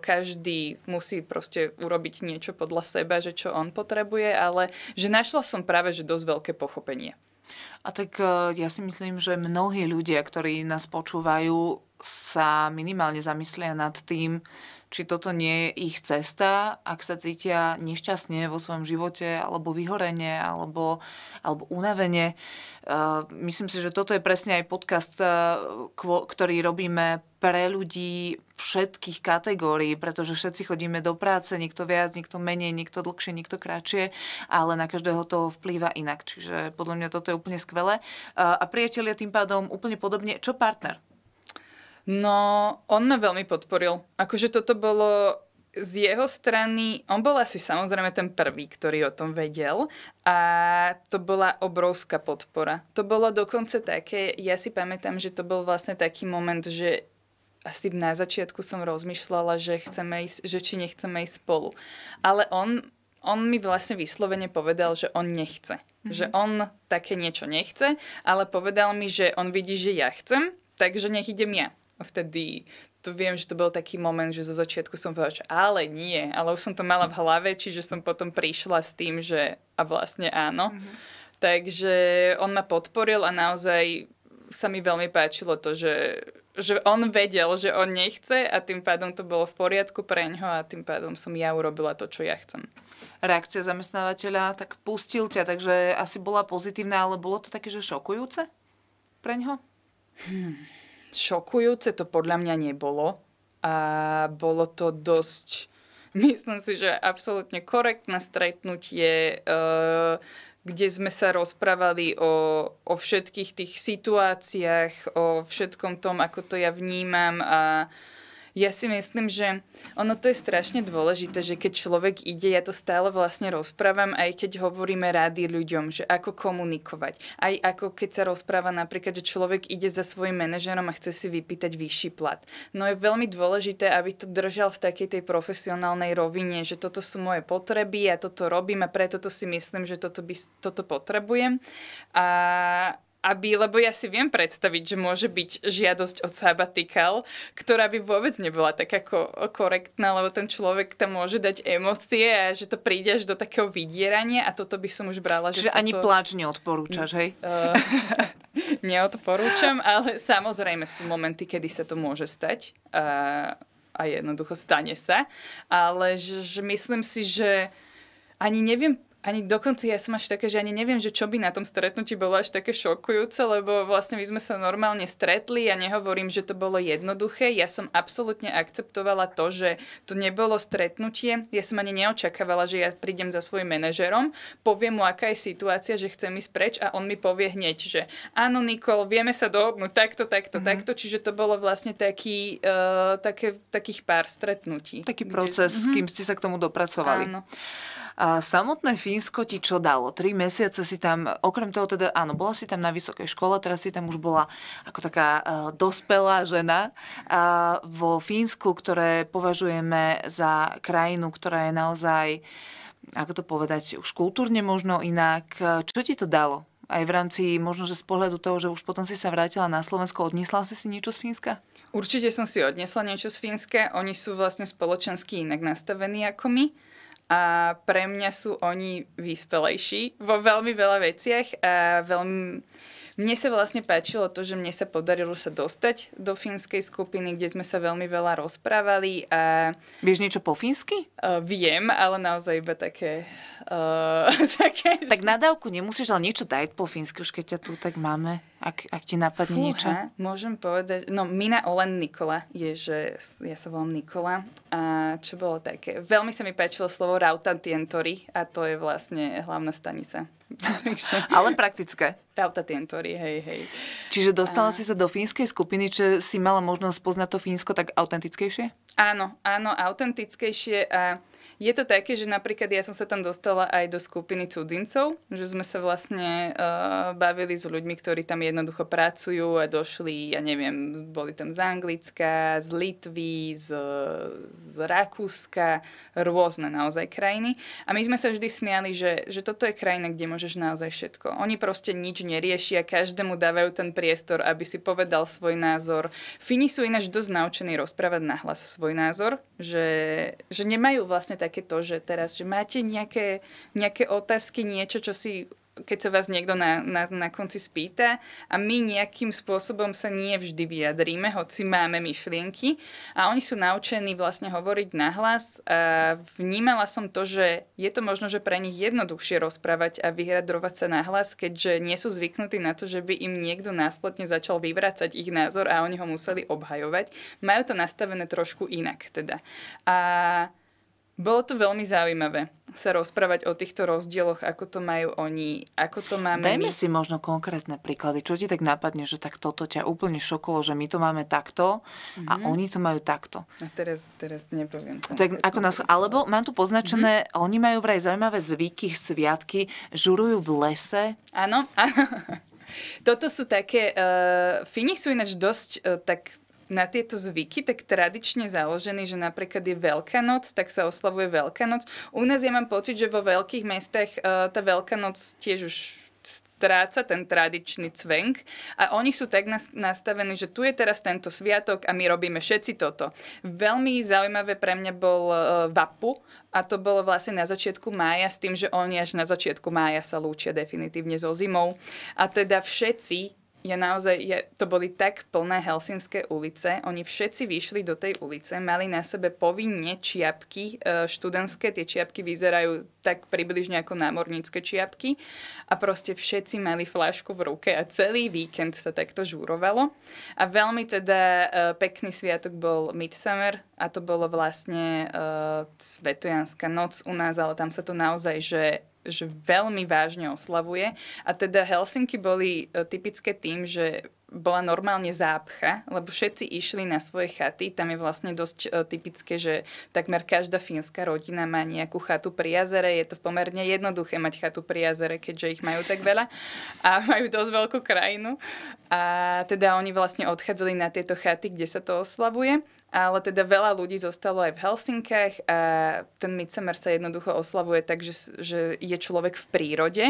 každý musí proste urobiť niečo podľa seba, že čo on potrebuje, ale že našla som práve že dosť veľké pochopenie. A tak e, ja si myslím, že mnohí ľudia, ktorí nás počúvajú, sa minimálne zamyslia nad tým, či toto nie je ich cesta, ak sa cítia nešťastne vo svojom živote, alebo vyhorenie, alebo, alebo unavenie. E, myslím si, že toto je presne aj podcast, e, ktorý robíme pre ľudí všetkých kategórií, pretože všetci chodíme do práce, niekto viac, niekto menej, niekto dlhšie, niekto kratšie, ale na každého to vplýva inak. Čiže podľa mňa toto je úplne skvelé. E, a priatelia tým pádom úplne podobne, čo partner? No, on ma veľmi podporil. Akože toto bolo z jeho strany, on bol asi samozrejme ten prvý, ktorý o tom vedel a to bola obrovská podpora. To bolo dokonca také, ja si pamätám, že to bol vlastne taký moment, že asi na začiatku som rozmýšľala, že, chceme ísť, že či nechceme ísť spolu. Ale on, on mi vlastne vyslovene povedal, že on nechce. Mm-hmm. Že on také niečo nechce, ale povedal mi, že on vidí, že ja chcem, takže nech idem ja vtedy to viem, že to bol taký moment, že zo začiatku som povedala, že ale nie, ale už som to mala v hlave, čiže som potom prišla s tým, že a vlastne áno. Mm-hmm. Takže on ma podporil a naozaj sa mi veľmi páčilo to, že, že on vedel, že on nechce a tým pádom to bolo v poriadku pre ňoho a tým pádom som ja urobila to, čo ja chcem. Reakcia zamestnávateľa, tak pustil ťa, takže asi bola pozitívna, ale bolo to také, že šokujúce pre ňoho? Hmm šokujúce to podľa mňa nebolo a bolo to dosť, myslím si, že absolútne korektné stretnutie, eh, kde sme sa rozprávali o, o všetkých tých situáciách, o všetkom tom, ako to ja vnímam a ja si myslím, že ono to je strašne dôležité, že keď človek ide, ja to stále vlastne rozprávam, aj keď hovoríme rádi ľuďom, že ako komunikovať. Aj ako keď sa rozpráva napríklad, že človek ide za svojim manažerom a chce si vypýtať vyšší plat. No je veľmi dôležité, aby to držal v takej tej profesionálnej rovine, že toto sú moje potreby, ja toto robím a preto to si myslím, že toto, by, toto potrebujem. A aby, lebo ja si viem predstaviť, že môže byť žiadosť od sabbatical, ktorá by vôbec nebola tak ako korektná, lebo ten človek tam môže dať emócie a že to príde až do takého vydierania a toto by som už brala. Čiže že toto... ani pláč neodporúčaš, hej? Uh, neodporúčam, ale samozrejme sú momenty, kedy sa to môže stať a, a jednoducho stane sa, ale že, že myslím si, že ani neviem ani dokonca ja som až také, že ani neviem, že čo by na tom stretnutí bolo až také šokujúce, lebo vlastne my sme sa normálne stretli a ja nehovorím, že to bolo jednoduché. Ja som absolútne akceptovala to, že to nebolo stretnutie. Ja som ani neočakávala, že ja prídem za svojim manažerom, poviem mu, aká je situácia, že chcem ísť preč a on mi povie hneď, že áno, Nikol, vieme sa dohodnúť takto, takto, mm-hmm. takto. Čiže to bolo vlastne taký, uh, také, takých pár stretnutí. Taký proces, kde... mm-hmm. kým ste sa k tomu dopracovali. Áno. A samotné Fínsko ti čo dalo? Tri mesiace si tam, okrem toho teda, áno, bola si tam na vysokej škole, teraz si tam už bola ako taká uh, dospelá žena uh, vo Fínsku, ktoré považujeme za krajinu, ktorá je naozaj, ako to povedať, už kultúrne možno inak. E, čo ti to dalo? Aj v rámci, možno, že z pohľadu toho, že už potom si sa vrátila na Slovensko, odniesla si si niečo z Fínska? Určite som si odnesla niečo z Fínska. Oni sú vlastne spoločensky inak nastavení ako my a pre mňa sú oni vyspelejší vo veľmi veľa veciach a veľmi... Mne sa vlastne páčilo to, že mne sa podarilo sa dostať do fínskej skupiny, kde sme sa veľmi veľa rozprávali. A... Vieš niečo po fínsky? Uh, viem, ale naozaj iba také... Uh, také... Tak že... nadávku nemusíš, ale niečo dať po fínsky, už keď ťa tu tak máme ak, ak ti napadne Fúha, niečo. Môžem povedať, no Mina Olen Nikola je, že ja sa volám Nikola a čo bolo také, veľmi sa mi páčilo slovo Rautatientori a to je vlastne hlavná stanica. Ale praktické. Rautatientori, hej, hej. Čiže dostala a... si sa do fínskej skupiny, že si mala možnosť poznať to Fínsko tak autentickejšie? Áno, áno, autentickejšie a je to také, že napríklad ja som sa tam dostala aj do skupiny cudzincov, že sme sa vlastne uh, bavili s ľuďmi, ktorí tam jednoducho pracujú a došli, ja neviem, boli tam z Anglicka, z Litvy, z, z Rakúska, rôzne naozaj krajiny. A my sme sa vždy smiali, že, že toto je krajina, kde môžeš naozaj všetko. Oni proste nič neriešia, každému dávajú ten priestor, aby si povedal svoj názor. Fini sú ináč dosť naučení rozprávať nahlas svoj názor, že, že nemajú vlastne takéto, že teraz, že máte nejaké, nejaké otázky, niečo, čo si keď sa vás niekto na, na, na konci spýta a my nejakým spôsobom sa nie vždy vyjadríme, hoci máme myšlienky a oni sú naučení vlastne hovoriť nahlas. A vnímala som to, že je to možno, že pre nich jednoduchšie rozprávať a vyhradrovať sa nahlas, keďže nie sú zvyknutí na to, že by im niekto následne začal vyvracať ich názor a oni ho museli obhajovať. Majú to nastavené trošku inak teda. A bolo to veľmi zaujímavé sa rozprávať o týchto rozdieloch, ako to majú oni, ako to máme Dajme my. si možno konkrétne príklady. Čo ti tak napadne, že tak toto ťa úplne šokolo, že my to máme takto mm-hmm. a mhm. oni to majú takto. A teraz, teraz nepoviem. Tak ako nás, alebo mám tu poznačené, mm-hmm. oni majú vraj zaujímavé zvyky, sviatky, žurujú v lese. Áno, Toto sú také, uh, Fini sú ináč dosť uh, tak na tieto zvyky, tak tradične založený, že napríklad je Veľká noc, tak sa oslavuje Veľká noc. U nás ja mám pocit, že vo veľkých mestách uh, tá Veľká noc tiež už stráca ten tradičný cvenk a oni sú tak nastavení, že tu je teraz tento sviatok a my robíme všetci toto. Veľmi zaujímavé pre mňa bol uh, VAPu a to bolo vlastne na začiatku mája s tým, že oni až na začiatku mája sa lúčia definitívne so zimou a teda všetci je naozaj, je, to boli tak plné Helsinské ulice. Oni všetci vyšli do tej ulice, mali na sebe povinne čiapky e, študentské. Tie čiapky vyzerajú tak približne ako námornícke čiapky. A proste všetci mali flášku v ruke a celý víkend sa takto žúrovalo. A veľmi teda e, pekný sviatok bol Midsummer a to bolo vlastne e, Svetojanská noc u nás, ale tam sa to naozaj, že že veľmi vážne oslavuje. A teda Helsinky boli e, typické tým, že bola normálne zápcha, lebo všetci išli na svoje chaty. Tam je vlastne dosť e, typické, že takmer každá fínska rodina má nejakú chatu pri jazere. Je to pomerne jednoduché mať chatu pri jazere, keďže ich majú tak veľa a majú dosť veľkú krajinu. A teda oni vlastne odchádzali na tieto chaty, kde sa to oslavuje ale teda veľa ľudí zostalo aj v Helsinkách a ten Midsummer sa jednoducho oslavuje tak, že, že je človek v prírode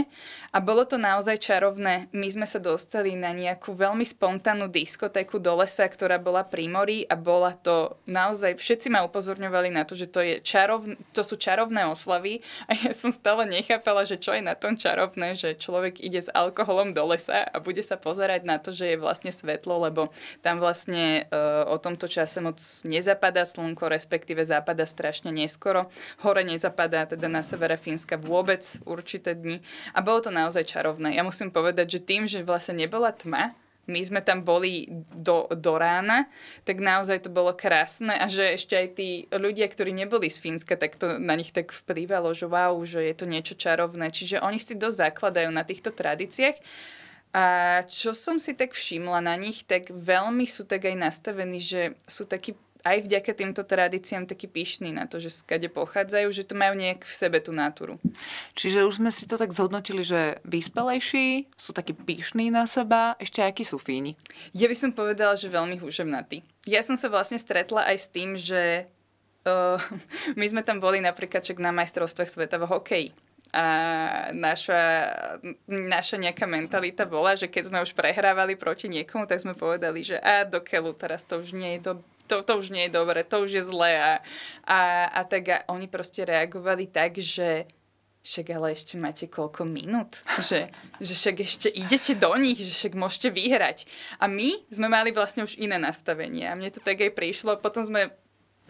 a bolo to naozaj čarovné. My sme sa dostali na nejakú veľmi spontánnu diskotéku do lesa, ktorá bola pri mori a bola to naozaj, všetci ma upozorňovali na to, že to, je čarovn, to sú čarovné oslavy a ja som stále nechápala, že čo je na tom čarovné, že človek ide s alkoholom do lesa a bude sa pozerať na to, že je vlastne svetlo, lebo tam vlastne e, o tomto čase moc nezapadá slnko, respektíve zapadá strašne neskoro. Hore nezapadá teda na severe Fínska vôbec určité dni. A bolo to naozaj čarovné. Ja musím povedať, že tým, že vlastne nebola tma, my sme tam boli do, do rána, tak naozaj to bolo krásne a že ešte aj tí ľudia, ktorí neboli z Fínska, tak to na nich tak vplývalo, že wow, že je to niečo čarovné. Čiže oni si dosť zakladajú na týchto tradíciách. A čo som si tak všimla na nich, tak veľmi sú tak aj nastavení, že sú takí aj vďaka týmto tradíciám taký pyšný na to, že skade pochádzajú, že to majú nejak v sebe tú náturu. Čiže už sme si to tak zhodnotili, že vyspelejší sú takí pyšní na seba, ešte akí sú fíni? Ja by som povedala, že veľmi húževnatí. Ja som sa vlastne stretla aj s tým, že uh, my sme tam boli napríklad čak na majstrovstvách sveta v hokeji a naša, naša nejaká mentalita bola, že keď sme už prehrávali proti niekomu, tak sme povedali, že a do keľu, teraz to už nie je do, to, to už nie je dobre, to už je zlé a, a, a tak a oni proste reagovali tak, že však ale ešte máte koľko minút, že, že však ešte idete do nich, že však môžete vyhrať. A my sme mali vlastne už iné nastavenie a mne to tak aj prišlo. Potom sme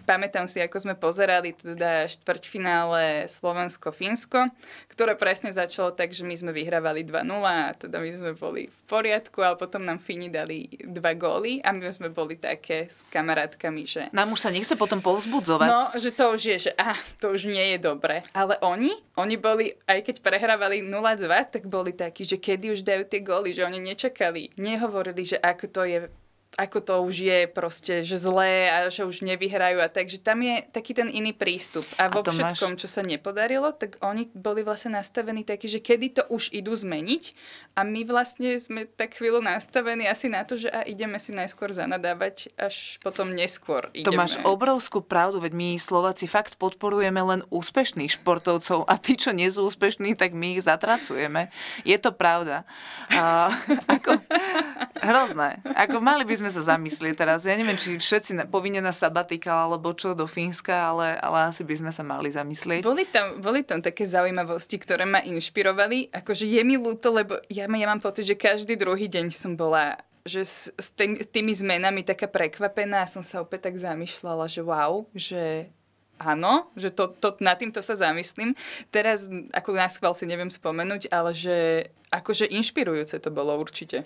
pamätám si, ako sme pozerali teda štvrťfinále Slovensko-Fínsko, ktoré presne začalo tak, že my sme vyhrávali 2-0 a teda my sme boli v poriadku, ale potom nám Fíni dali dva góly a my sme boli také s kamarátkami, že... Nám už sa nechce potom povzbudzovať. No, že to už je, že ah, to už nie je dobre. Ale oni, oni boli, aj keď prehrávali 0-2, tak boli takí, že kedy už dajú tie góly, že oni nečakali. Nehovorili, že ako to je ako to už je proste, že zlé a že už nevyhrajú a tak, že tam je taký ten iný prístup. A vo a všetkom, máš... čo sa nepodarilo, tak oni boli vlastne nastavení takí, že kedy to už idú zmeniť a my vlastne sme tak chvíľu nastavení asi na to, že a ideme si najskôr zanadávať, až potom neskôr ideme. To máš obrovskú pravdu, veď my Slováci fakt podporujeme len úspešných športovcov a tí, čo nie sú úspešní, tak my ich zatracujeme. Je to pravda. A, ako, hrozné. Ako mali by sme sme sa zamysleli teraz. Ja neviem, či všetci povinne na sabatika alebo čo do Fínska, ale, ale asi by sme sa mali zamyslieť. Boli tam, boli tam také zaujímavosti, ktoré ma inšpirovali. Akože je mi ľúto, lebo ja, ja mám pocit, že každý druhý deň som bola že s, tými, s tými zmenami taká prekvapená a som sa opäť tak zamýšľala, že wow, že áno, že to, to, nad týmto sa zamyslím. Teraz, ako nás schvál si neviem spomenúť, ale že akože inšpirujúce to bolo určite.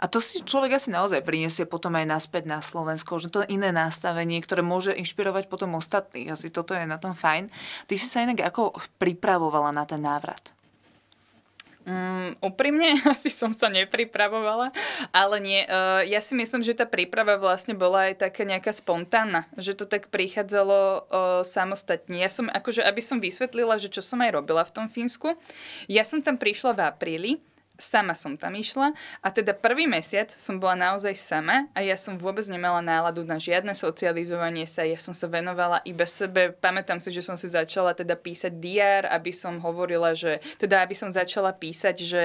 A to si človek asi naozaj priniesie potom aj naspäť na Slovensko, že to je iné nastavenie, ktoré môže inšpirovať potom ostatných. Asi toto je na tom fajn. Ty si sa inak ako pripravovala na ten návrat? Mm, úprimne asi som sa nepripravovala, ale nie. Uh, ja si myslím, že tá príprava vlastne bola aj taká nejaká spontánna, že to tak prichádzalo uh, samostatne. Ja som, akože aby som vysvetlila, že čo som aj robila v tom Fínsku, ja som tam prišla v apríli sama som tam išla a teda prvý mesiac som bola naozaj sama a ja som vôbec nemala náladu na žiadne socializovanie sa, ja som sa venovala iba sebe. Pamätám si, že som si začala teda písať DR, aby som hovorila, že teda aby som začala písať, že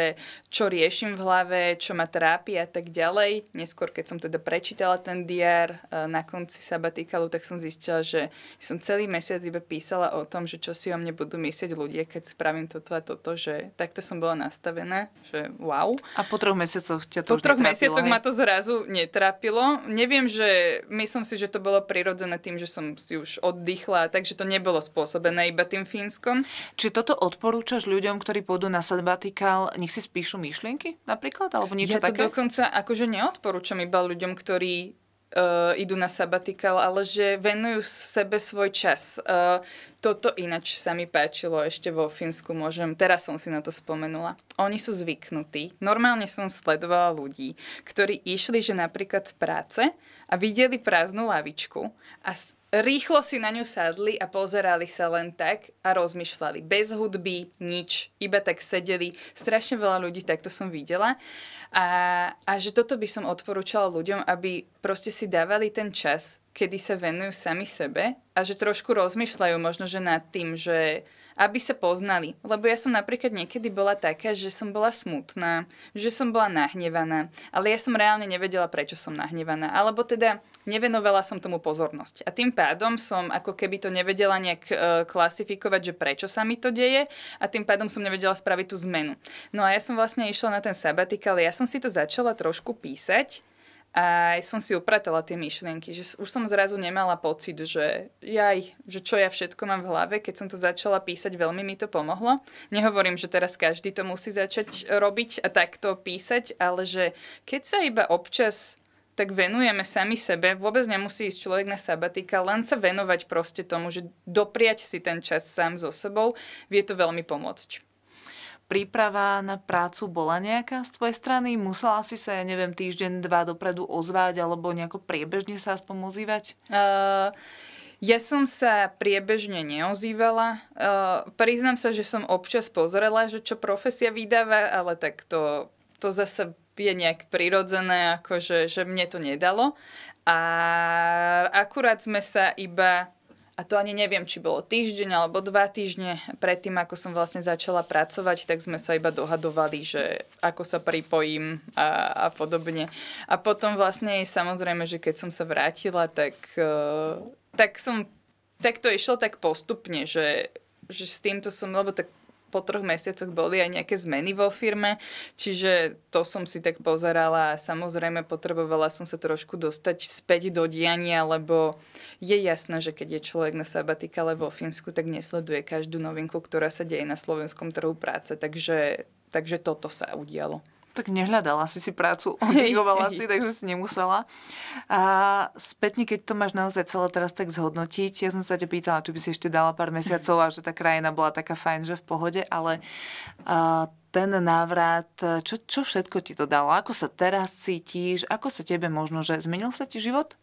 čo riešim v hlave, čo ma trápi a tak ďalej. Neskôr, keď som teda prečítala ten DR e, na konci sabatikalu, tak som zistila, že som celý mesiac iba písala o tom, že čo si o mne budú myslieť ľudia, keď spravím toto a toto, že takto som bola nastavená, že wow. A po troch mesiacoch ťa to Po troch mesiacoch hej? ma to zrazu netrápilo. Neviem, že myslím si, že to bolo prirodzené tým, že som si už oddychla, takže to nebolo spôsobené iba tým Fínskom. Či toto odporúčaš ľuďom, ktorí pôjdu na sabbatical, nech si spíšu myšlienky napríklad, alebo niečo ja také? to dokonca akože neodporúčam iba ľuďom, ktorí uh, idú na sabatikál, ale že venujú sebe svoj čas. Uh, toto inač sa mi páčilo ešte vo Fínsku, môžem, teraz som si na to spomenula. Oni sú zvyknutí. Normálne som sledovala ľudí, ktorí išli, že napríklad z práce a videli prázdnu lavičku a rýchlo si na ňu sadli a pozerali sa len tak a rozmýšľali. Bez hudby, nič, iba tak sedeli. Strašne veľa ľudí takto som videla. A, a že toto by som odporúčala ľuďom, aby proste si dávali ten čas, kedy sa venujú sami sebe a že trošku rozmýšľajú možno, že nad tým, že aby sa poznali. Lebo ja som napríklad niekedy bola taká, že som bola smutná, že som bola nahnevaná, ale ja som reálne nevedela, prečo som nahnevaná. Alebo teda nevenovala som tomu pozornosť. A tým pádom som ako keby to nevedela nejak e, klasifikovať, že prečo sa mi to deje a tým pádom som nevedela spraviť tú zmenu. No a ja som vlastne išla na ten sabatik, ale ja som si to začala trošku písať a som si upratala tie myšlienky, že už som zrazu nemala pocit, že jaj, že čo ja všetko mám v hlave, keď som to začala písať, veľmi mi to pomohlo. Nehovorím, že teraz každý to musí začať robiť a takto písať, ale že keď sa iba občas tak venujeme sami sebe, vôbec nemusí ísť človek na sabatika, len sa venovať proste tomu, že dopriať si ten čas sám so sebou, vie to veľmi pomôcť príprava na prácu bola nejaká z tvojej strany? Musela si sa, ja neviem, týždeň, dva dopredu ozvať alebo nejako priebežne sa aspoň ozývať? Uh, ja som sa priebežne neozývala. Uh, priznám sa, že som občas pozrela, že čo profesia vydáva, ale tak to, to zase je nejak prirodzené, akože, že mne to nedalo. A akurát sme sa iba a to ani neviem, či bolo týždeň alebo dva týždne predtým, ako som vlastne začala pracovať, tak sme sa iba dohadovali, že ako sa pripojím a, a podobne. A potom vlastne samozrejme, že keď som sa vrátila, tak, e, tak som tak to išlo tak postupne, že, že s týmto som, lebo tak po troch mesiacoch boli aj nejaké zmeny vo firme, čiže to som si tak pozerala a samozrejme potrebovala som sa trošku dostať späť do diania, lebo je jasné, že keď je človek na sabatikale vo Fínsku, tak nesleduje každú novinku, ktorá sa deje na slovenskom trhu práce, takže, takže toto sa udialo. Tak nehľadala si si prácu, odigovala si, takže si nemusela. A spätne, keď to máš naozaj celé teraz tak zhodnotiť, ja som sa ťa pýtala, či by si ešte dala pár mesiacov a že tá krajina bola taká fajn, že v pohode, ale a, ten návrat, čo, čo všetko ti to dalo? Ako sa teraz cítiš? Ako sa tebe možno, že zmenil sa ti život?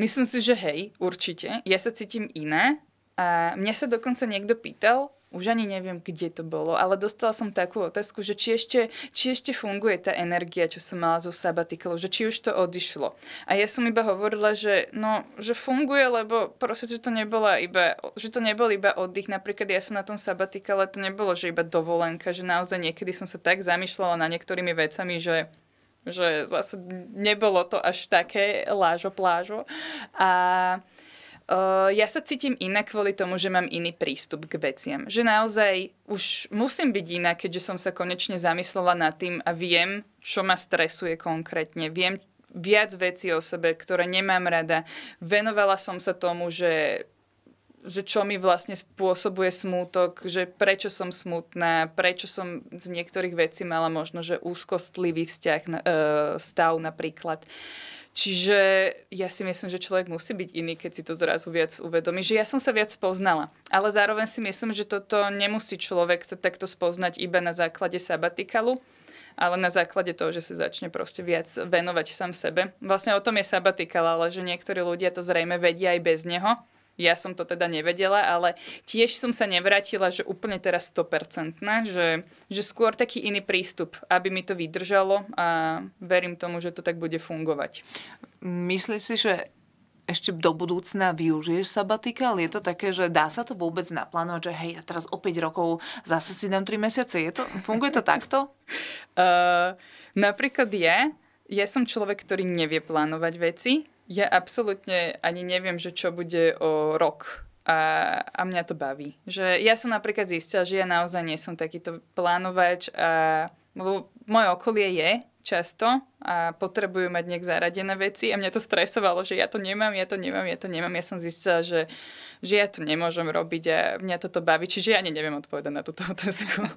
Myslím si, že hej, určite. Ja sa cítim iné. A mňa sa dokonca niekto pýtal, už ani neviem, kde to bolo, ale dostala som takú otázku, že či ešte, či ešte funguje tá energia, čo som mala zo sabatiklu, že či už to odišlo. A ja som iba hovorila, že, no, že funguje, lebo proste, že to, nebola iba, že to nebol iba oddych. Napríklad ja som na tom sabatikale, to nebolo, že iba dovolenka, že naozaj niekedy som sa tak zamýšľala na niektorými vecami, že že zase nebolo to až také lážo plážo. A Uh, ja sa cítim inak kvôli tomu, že mám iný prístup k veciam. Že naozaj už musím byť iná, keďže som sa konečne zamyslela nad tým a viem, čo ma stresuje konkrétne. Viem viac vecí o sebe, ktoré nemám rada. Venovala som sa tomu, že že čo mi vlastne spôsobuje smútok, že prečo som smutná, prečo som z niektorých vecí mala možno, že úzkostlivý vzťah, e, stav napríklad. Uh, Čiže ja si myslím, že človek musí byť iný, keď si to zrazu viac uvedomí. Že ja som sa viac poznala. Ale zároveň si myslím, že toto nemusí človek sa takto spoznať iba na základe sabatikalu, ale na základe toho, že sa začne proste viac venovať sám sebe. Vlastne o tom je sabatikal, ale že niektorí ľudia to zrejme vedia aj bez neho. Ja som to teda nevedela, ale tiež som sa nevrátila, že úplne teraz 100%, že, že skôr taký iný prístup, aby mi to vydržalo a verím tomu, že to tak bude fungovať. Myslíš si, že ešte do budúcna využiješ sabatikál? Je to také, že dá sa to vôbec naplánovať, že hej, ja teraz o 5 rokov zase si dám 3 mesiace? Je to, funguje to takto? Uh, eh, napríklad je. Ja som človek, ktorý nevie plánovať veci ja absolútne ani neviem, že čo bude o rok. A, a mňa to baví. Že ja som napríklad zistila, že ja naozaj nie som takýto plánovač a moje okolie je, často a potrebujú mať nejak zaradené veci a mňa to stresovalo, že ja to nemám, ja to nemám, ja to nemám. Ja som zistila, že, že ja to nemôžem robiť a mňa toto baví, čiže ja neviem odpovedať na túto otázku.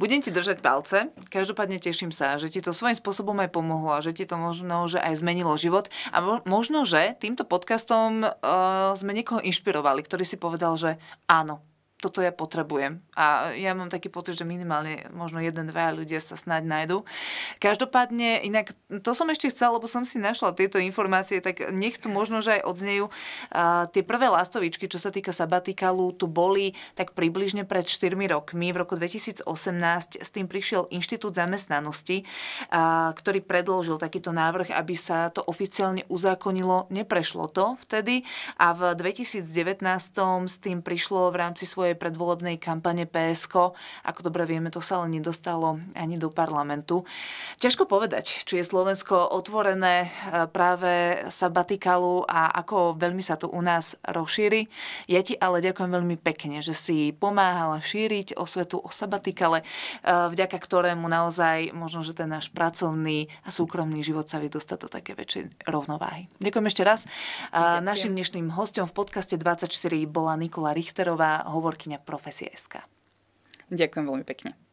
Budem ti držať palce, každopádne teším sa, že ti to svojím spôsobom aj pomohlo a že ti to možno, že aj zmenilo život a možno, že týmto podcastom uh, sme niekoho inšpirovali, ktorý si povedal, že áno, toto ja potrebujem, a ja mám taký pocit, že minimálne možno jeden, dva ľudia sa snáď nájdú. Každopádne, inak to som ešte chcela, lebo som si našla tieto informácie, tak nech tu možno, že aj odznejú. A tie prvé lastovičky, čo sa týka sabatikalu, tu boli tak približne pred 4 rokmi. V roku 2018 s tým prišiel Inštitút zamestnanosti, a, ktorý predložil takýto návrh, aby sa to oficiálne uzákonilo. Neprešlo to vtedy a v 2019 s tým prišlo v rámci svojej predvolebnej kampane PSK. Ako dobre vieme, to sa ale nedostalo ani do parlamentu. Ťažko povedať, či je Slovensko otvorené e, práve sabatikalu a ako veľmi sa to u nás rozšíri. Ja ti ale ďakujem veľmi pekne, že si pomáhala šíriť osvetu o sabatikale, e, vďaka ktorému naozaj možno, že ten náš pracovný a súkromný život sa vydostať do také väčšej rovnováhy. Ďakujem ešte raz. Ďakujem. Našim dnešným hostom v podcaste 24 bola Nikola Richterová, hovorkyňa Profesie SK. Ďakujem veľmi pekne.